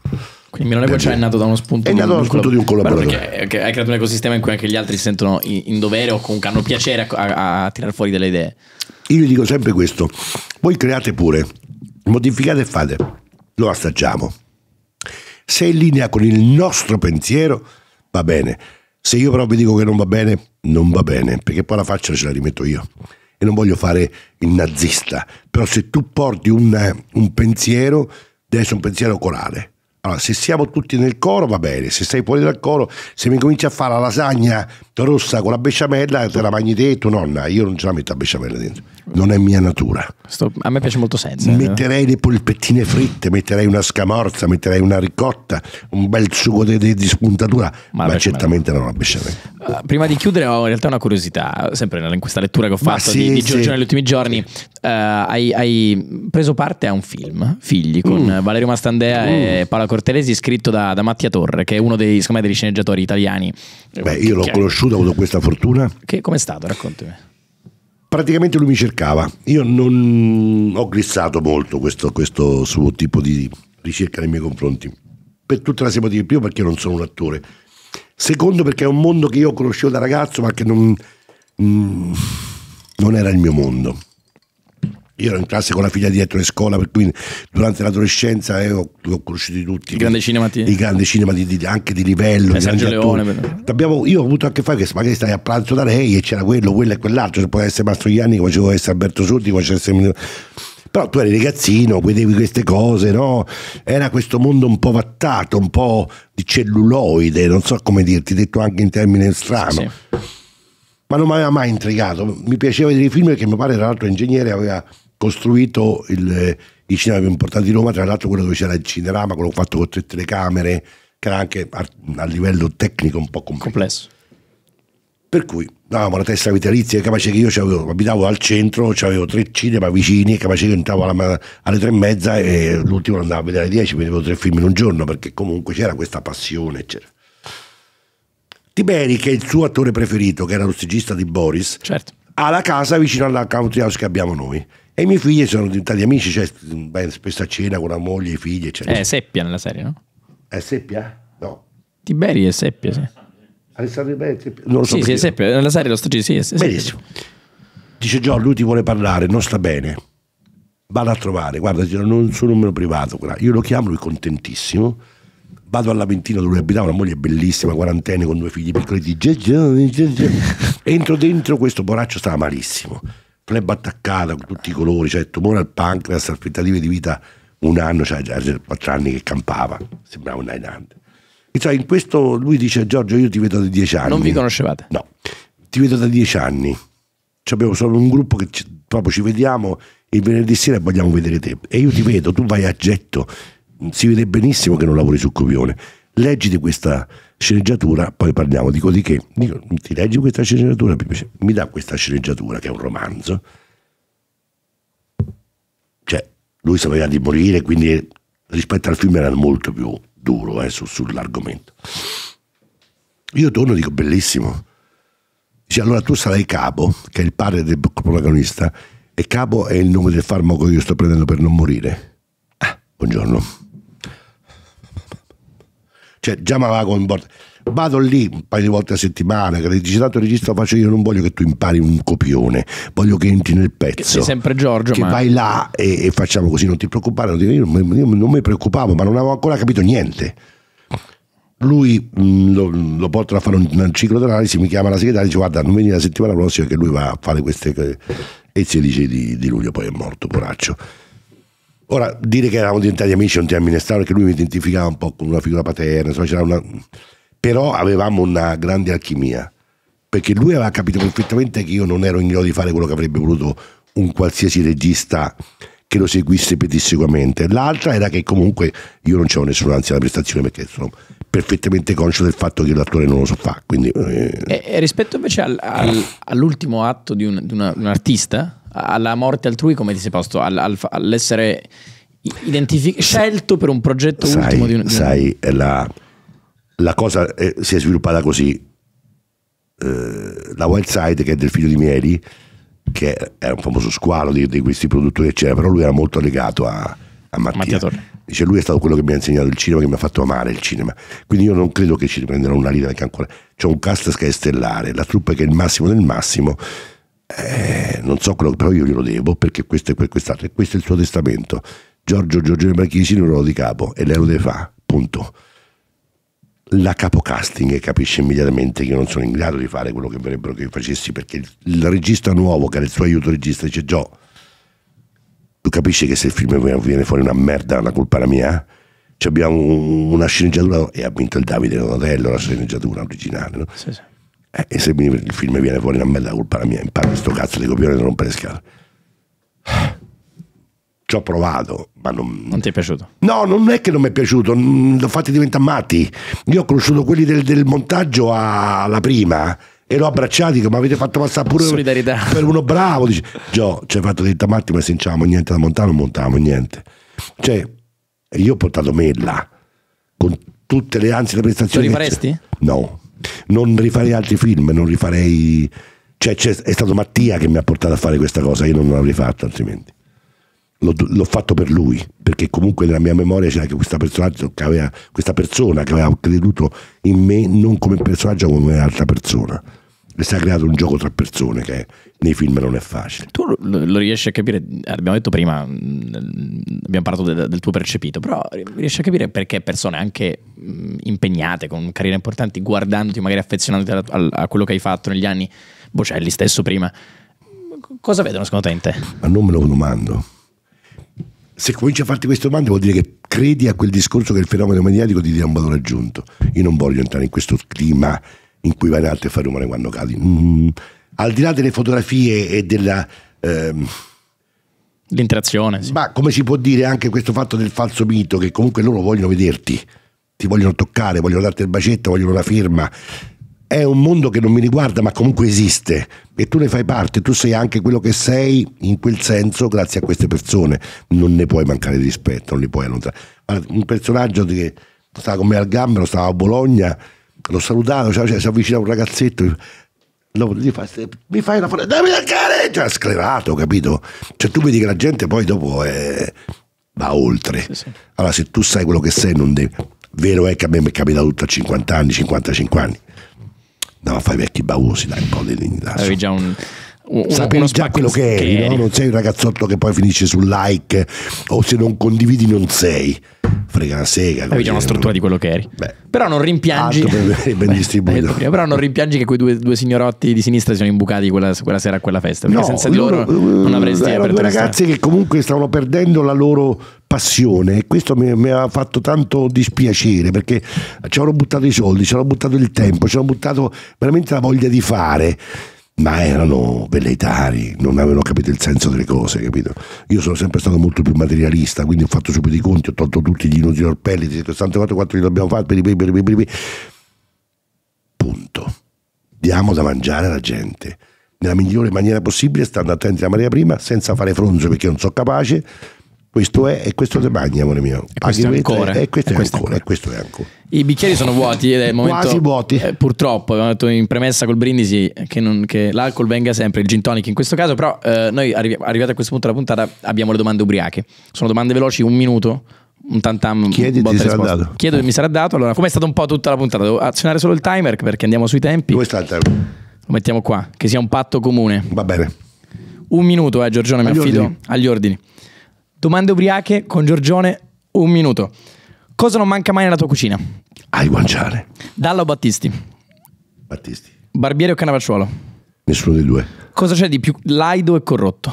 Quindi Milano Eco cioè, è nato da uno spunto, è nato da spunto di un collaboratore. Perché hai creato un ecosistema in cui anche gli altri si sentono in, dovere o comunque hanno piacere a, a, a tirare fuori delle idee. Io gli dico sempre questo, voi create pure, modificate e fate, lo assaggiamo. Se è in linea con il nostro pensiero, va bene. Se io però vi dico che non va bene, non va bene, perché poi la faccia ce la rimetto io. E non voglio fare il nazista, però se tu porti un, un pensiero, deve essere un pensiero corale allora, se siamo tutti nel coro va bene, se stai fuori dal coro, se mi cominci a fare la lasagna la rossa con la besciamella te la mangi te tu nonna io non ce la metto la besciamella dentro non è mia natura Sto, a me piace molto senso eh. metterei le polpettine fritte metterei una scamorza metterei una ricotta un bel sugo di, di, di spuntatura ma, ma certamente non la besciamella uh, prima di chiudere ho in realtà una curiosità sempre in questa lettura che ho fatto sì, di, di Giorgio sì. negli ultimi giorni uh, hai, hai, preso parte a un film Figli con mm. Valerio Mastandea mm. e Paola Cortelesi scritto da, da, Mattia Torre che è uno dei, me, degli sceneggiatori italiani beh io l'ho conosciuto conosciuto, ha avuto questa fortuna. Che, com'è stato? Raccontami. Praticamente lui mi cercava, io non ho glissato molto questo, questo suo tipo di ricerca nei miei confronti, per tutta la serie motivi, primo perché non sono un attore, secondo perché è un mondo che io conoscevo da ragazzo ma che non, mm, non era il mio mondo. Io ero in classe con la figlia dietro le scuole, per cui durante l'adolescenza eh, ho, ho conosciuto tutti. I grandi cinema ti... I grandi cinema di, di, anche di livello. Eh, di Sergio Leone. Per... io ho avuto anche fare che magari stai a pranzo da lei e c'era quello, quello e quell'altro. Se poteva essere Mastroianni, come poteva essere Alberto Sordi, come poteva essere... Però tu eri ragazzino, vedevi queste cose, no? Era questo mondo un po' vattato, un po' di celluloide, non so come dirti, detto anche in termini strano. Sì ma non mi aveva mai intrigato. Mi piaceva vedere i film perché mio padre, tra l'altro, ingegnere, aveva costruito il, eh, il cinema più importante di Roma, tra l'altro quello dove c'era il cinerama, quello fatto con tre telecamere, che era anche a livello tecnico un po' complesso. complesso. Per cui davamo la testa vitalizia, capace che io abitavo al centro, avevo tre cinema vicini, capace che io entravo alla, alle tre e mezza e l'ultimo andavo a vedere alle dieci, vedevo tre film in un giorno, perché comunque c'era questa passione, eccetera. Tiberi, che è il suo attore preferito, che era lo stigista di Boris, certo. ha la casa vicino alla country house che abbiamo noi. E i miei figli sono diventati amici, cioè, beh, spesso a cena con la moglie, i figli, eccetera. È eh, Seppia nella serie, no? È Seppia? No. Tiberi è Seppia, sì. Alessandro Tiberi è Seppia. Non lo so. Sì, sì, è Seppia. Nella serie lo stagista, sì, è Seppia. Benissimo. Dice Gio, lui ti vuole parlare, non sta bene. Vado a trovare, guarda, non il suo numero privato. Io lo chiamo, lui è contentissimo vado all'Aventino dove abitavo, una moglie bellissima, quarantenne con due figli piccoli, di entro dentro, questo poraccio stava malissimo, flebba attaccata con tutti i colori, cioè tumore al pancreas, aspettative di vita un anno, cioè già quattro anni che campava, sembrava un Nine Insomma, in questo lui dice Giorgio io ti vedo da dieci anni. Non vi conoscevate? No, ti vedo da dieci anni. Abbiamo solo un gruppo che ci, proprio ci vediamo il venerdì sera e vogliamo vedere te. E io ti vedo, tu vai a getto, si vede benissimo che non lavori su copione. Leggiti questa sceneggiatura, poi parliamo. Dico di che? Dico, ti leggi questa sceneggiatura? Mi dà questa sceneggiatura che è un romanzo. Cioè, lui sapeva di morire, quindi rispetto al film era molto più duro eh, su, sull'argomento. Io torno e dico, bellissimo. Dice, allora tu sarai Capo, che è il padre del protagonista, e Capo è il nome del farmaco che io sto prendendo per non morire. Ah, buongiorno cioè già mi aveva coinvolto. Vado lì un paio di volte a settimana, che dici tanto regista faccio io, non voglio che tu impari un copione, voglio che entri nel pezzo. Che sei sempre Giorgio. Che ma... vai là e, e, facciamo così, non ti preoccupare, non ti, io, io non mi preoccupavo, ma non avevo ancora capito niente lui mh, mm, lo, lo portano a fare un, un ciclo d'analisi, mi chiama la segretaria e dice guarda non venire la settimana prossima che lui va a fare queste cose e il 16 di, di luglio poi è morto, poraccio Ora, dire che eravamo diventati amici è un termine strano perché lui mi identificava un po' con una figura paterna, insomma, una... però avevamo una grande alchimia, perché lui aveva capito perfettamente che io non ero in grado di fare quello che avrebbe voluto un qualsiasi regista che lo seguisse pedissequamente. L'altra era che comunque io non avevo nessuna ansia alla prestazione perché sono perfettamente conscio del fatto che l'attore non lo so fare. Quindi... Eh. E, e, rispetto invece al, al, all'ultimo atto di un, di una, un artista, alla morte altrui come ti sei posto? Al, al, all'essere identific- scelto per un progetto sai, ultimo di un... Sai, la, la cosa eh, si è sviluppata così. Eh, la Wild Side, che è del figlio di Mieli, che era un famoso squalo di, di questi produttori, eccetera, però lui era molto legato a, a Mattia. Mattia Dice, lui è stato quello che mi ha insegnato il cinema, che mi ha fatto amare il cinema. Quindi io non credo che ci riprenderò una linea perché ancora c'è un cast che è stellare, la troupe che è il massimo del massimo eh, non so quello, però io glielo devo perché questo è per quest'altro e questo è il suo testamento. Giorgio Giorgio Marchisi non lo di capo e lei lo deve fare, punto. La capocasting capisce immediatamente che io non sono in grado di fare quello che vorrebbero che io facessi perché il, il regista nuovo che era il suo aiuto regista dice Gio, tu capisci che se il film viene fuori una merda la colpa è la mia? C'è cioè, abbiamo una sceneggiatura e ha vinto il Davide Donatello la sceneggiatura originale. No? Sì, sì eh, e se mi, il film viene fuori una bella colpa la mia, impari sto cazzo di copione da rompere le scale. Ci ho provato, ma non... Non ti è piaciuto? No, non è che non mi è piaciuto, mm, l'ho fatti diventare matti. Io ho conosciuto quelli del, del montaggio alla prima e l'ho abbracciato, dico, ma avete fatto passare pure Solidarità. per uno bravo. Dice, Gio, ci hai fatto diventare matti, ma se non niente da montare, non montavamo niente. Cioè, io ho portato Mella con tutte le anzi le prestazioni. Lo rifaresti? No non rifarei altri film, non rifarei... Cioè, è stato Mattia che mi ha portato a fare questa cosa, io non l'avrei fatta altrimenti. L'ho, fatto per lui, perché comunque nella mia memoria c'era anche questa, che aveva, questa persona che aveva creduto in me non come personaggio, ma come altra persona è stato creato un gioco tra persone che nei film non è facile. Tu lo, lo riesci a capire, abbiamo detto prima, mm, abbiamo parlato del, del, tuo percepito, però riesci a capire perché persone anche mm, impegnate, con carriere importanti, guardandoti, magari affezionandoti a, a, a quello che hai fatto negli anni, Bocelli stesso prima, cosa vedono secondo te in te? Ma non me lo domando. Se cominci a farti queste domande vuol dire che credi a quel discorso che il fenomeno mediatico ti dia un valore aggiunto. Io non voglio entrare in questo clima in cui vai in alto e fai rumore quando cadi. Mm. Al di là delle fotografie e della... Ehm, L'interazione. Sì. Ma come si può dire anche questo fatto del falso mito, che comunque loro vogliono vederti, ti vogliono toccare, vogliono darti il bacetto, vogliono la firma. È un mondo che non mi riguarda, ma comunque esiste e tu ne fai parte, tu sei anche quello che sei in quel senso grazie a queste persone. Non ne puoi mancare di rispetto, non li puoi allontanare. Un personaggio che stava con me al gambero, stava a Bologna, lo salutava, cioè, cioè, si avvicina un ragazzetto, dopo gli fa, mi fai una foto, dammi la cane, cioè sclerato, capito? Cioè tu vedi che la gente poi dopo è... va oltre. Sì, sì. Allora se tu sai quello che sei non devi... Vero è che a me mi è capitato tutto a 50 anni, 55 anni. No, fai vecchi bausi, dai un po' di dignità. Avevi già un uno, già quello che eri, No? non sei un ragazzotto che poi finisce sul like o se non condividi non sei frega una sega avevi diciamo una struttura non... Eh. di quello che eri Beh, però non rimpiangi ben distribuito eh, però non rimpiangi che quei due, due signorotti di sinistra siano imbucati quella, quella sera a quella festa perché no, senza di loro, loro eh, non avresti aperto. erano aperto due ragazzi che comunque stavano perdendo la loro passione e questo mi, mi ha fatto tanto dispiacere perché ci hanno buttato i soldi ci hanno buttato il tempo ci hanno buttato veramente la voglia di fare ma erano velleitari, non avevano capito il senso delle cose, capito? Io sono sempre stato molto più materialista, quindi ho fatto subito i conti, ho tolto tutti gli inutili orpelli, di detto tante volte quanto li dobbiamo fare, punto. Diamo da mangiare alla gente nella migliore maniera possibile, stando attenti alla materia prima, senza fare fronzo perché non sono capace, questo è e questo te bagni, amore mio. Paghi E questo, è, ancora, E questo è ancora. I bicchieri sono vuoti ed è il momento. Quasi vuoti. Eh, purtroppo, abbiamo detto in premessa col Brindisi che, non, che l'alcol venga sempre, il gin tonic in questo caso, però eh, noi arri- arrivati a questo punto della puntata abbiamo le domande ubriache. Sono domande veloci, un minuto, un tantam. Chiedi ti sarà dato. Chiedo che mi sarà dato. Allora, come è stata un po' tutta la puntata? Devo azionare solo il timer perché andiamo sui tempi. Dove sta il timer? Lo mettiamo qua, che sia un patto comune. Va bene. Un minuto, eh, Giorgione, mi affido ordini. agli ordini. Domande ubriache con Giorgione, un minuto. Cosa non manca mai nella tua cucina? Ai guanciale. Dallo Battisti. Battisti. Barbieri o canavacciuolo? Nessuno dei due. Cosa c'è di più laido e corrotto?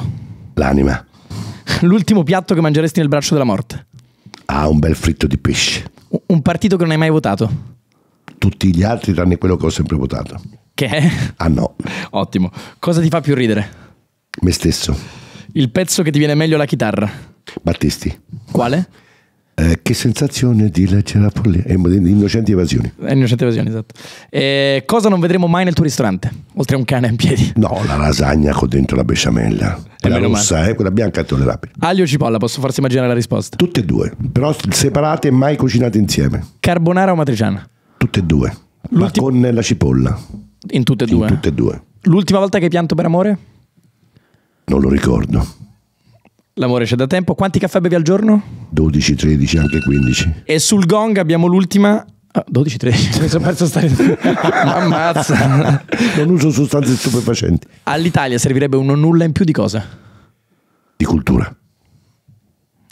L'anima. L'ultimo piatto che mangeresti nel braccio della morte? Ah, un bel fritto di pesce. Un partito che non hai mai votato? Tutti gli altri tranne quello che ho sempre votato. Che è? Ah no. Ottimo. Cosa ti fa più ridere? Me stesso. Il pezzo che ti viene meglio la chitarra? Battisti. Quale? Eh, che sensazione di leggere la pollia. Eh, innocenti evasioni. Eh, innocenti evasioni, esatto. Eh, cosa non vedremo mai nel tuo ristorante? Oltre a un cane in piedi. No, la lasagna con dentro la besciamella. Eh, la rossa, eh, quella bianca è tollerabile. Aglio o cipolla, posso farsi immaginare la risposta. Tutte e due, però separate e mai cucinate insieme. Carbonara o matriciana? Tutte e due, ma con la cipolla. In tutte e due? In tutte e due. L'ultima volta che pianto per amore? Non lo ricordo. L'amore c'è da tempo. Quanti caffè bevi al giorno? 12, 13, anche 15. E sul gong abbiamo l'ultima. Ah, 12, 13. Mi sono perso stare. Ammazza. non uso sostanze stupefacenti. All'Italia servirebbe uno nulla in più di cosa? Di cultura.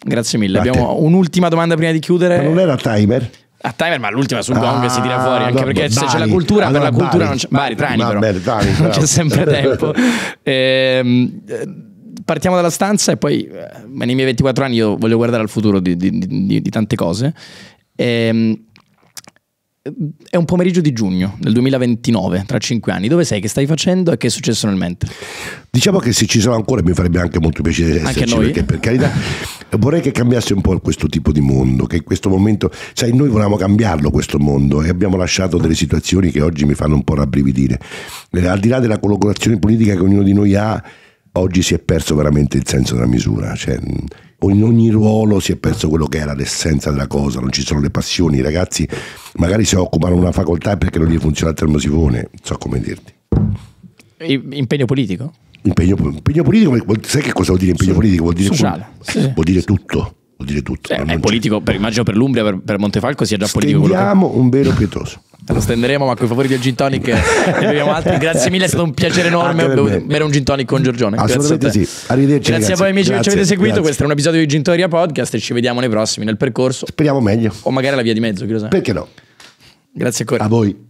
Grazie mille. A abbiamo te. un'ultima domanda prima di chiudere. Ma non era timer? A timer, ma l'ultima sul gong ah, si tira ah, fuori, anche perché se c'è la cultura, allora, per la cultura Bari, non c'è... Bari, Trani vabbè, però. Trani, però. non c'è sempre tempo. ehm, eh, partiamo dalla stanza e poi, eh, nei miei 24 anni, io voglio guardare al futuro di, di, di, di tante cose. Ehm, è un pomeriggio di giugno del 2029, tra cinque anni. Dove sei? Che stai facendo e che è successo nel mente? Diciamo che se ci sono ancora mi farebbe anche molto piacere anche esserci, perché per carità vorrei che cambiasse un po' questo tipo di mondo, che in questo momento, sai, noi volevamo cambiarlo questo mondo e abbiamo lasciato delle situazioni che oggi mi fanno un po' rabbrividire. Eh, al di là della collocazione politica che ognuno di noi ha, oggi si è perso veramente il senso della misura. Cioè, in ogni ruolo si è perso quello che era l'essenza della cosa, non ci sono le passioni, i ragazzi magari si occupano di una facoltà perché non gli funziona il termosifone, non so come dirti. Impegno politico? Impegno, impegno politico, sai che cosa vuol dire impegno politico? Vuol dire, sociale. Sì, vuol dire tutto. Vuol dire tutto. Eh, è politico, per, immagino per l'Umbria, per, per Montefalco sia già Stendiamo politico. Quello che... un vero pietoso te lo stenderemo, ma con i favori del gin tonic eh, beviamo altri. Grazie mille, è stato un piacere enorme bere un gin tonic con Giorgione. Assolutamente sì. Arrivederci. Grazie ragazzi. a voi amici grazie, che ci avete seguito. Grazie. Questo è un episodio di Gintoria Podcast e ci vediamo nei prossimi, nel percorso. Speriamo meglio. O magari la via di mezzo, chi lo sa. Perché no? Grazie ancora. A voi.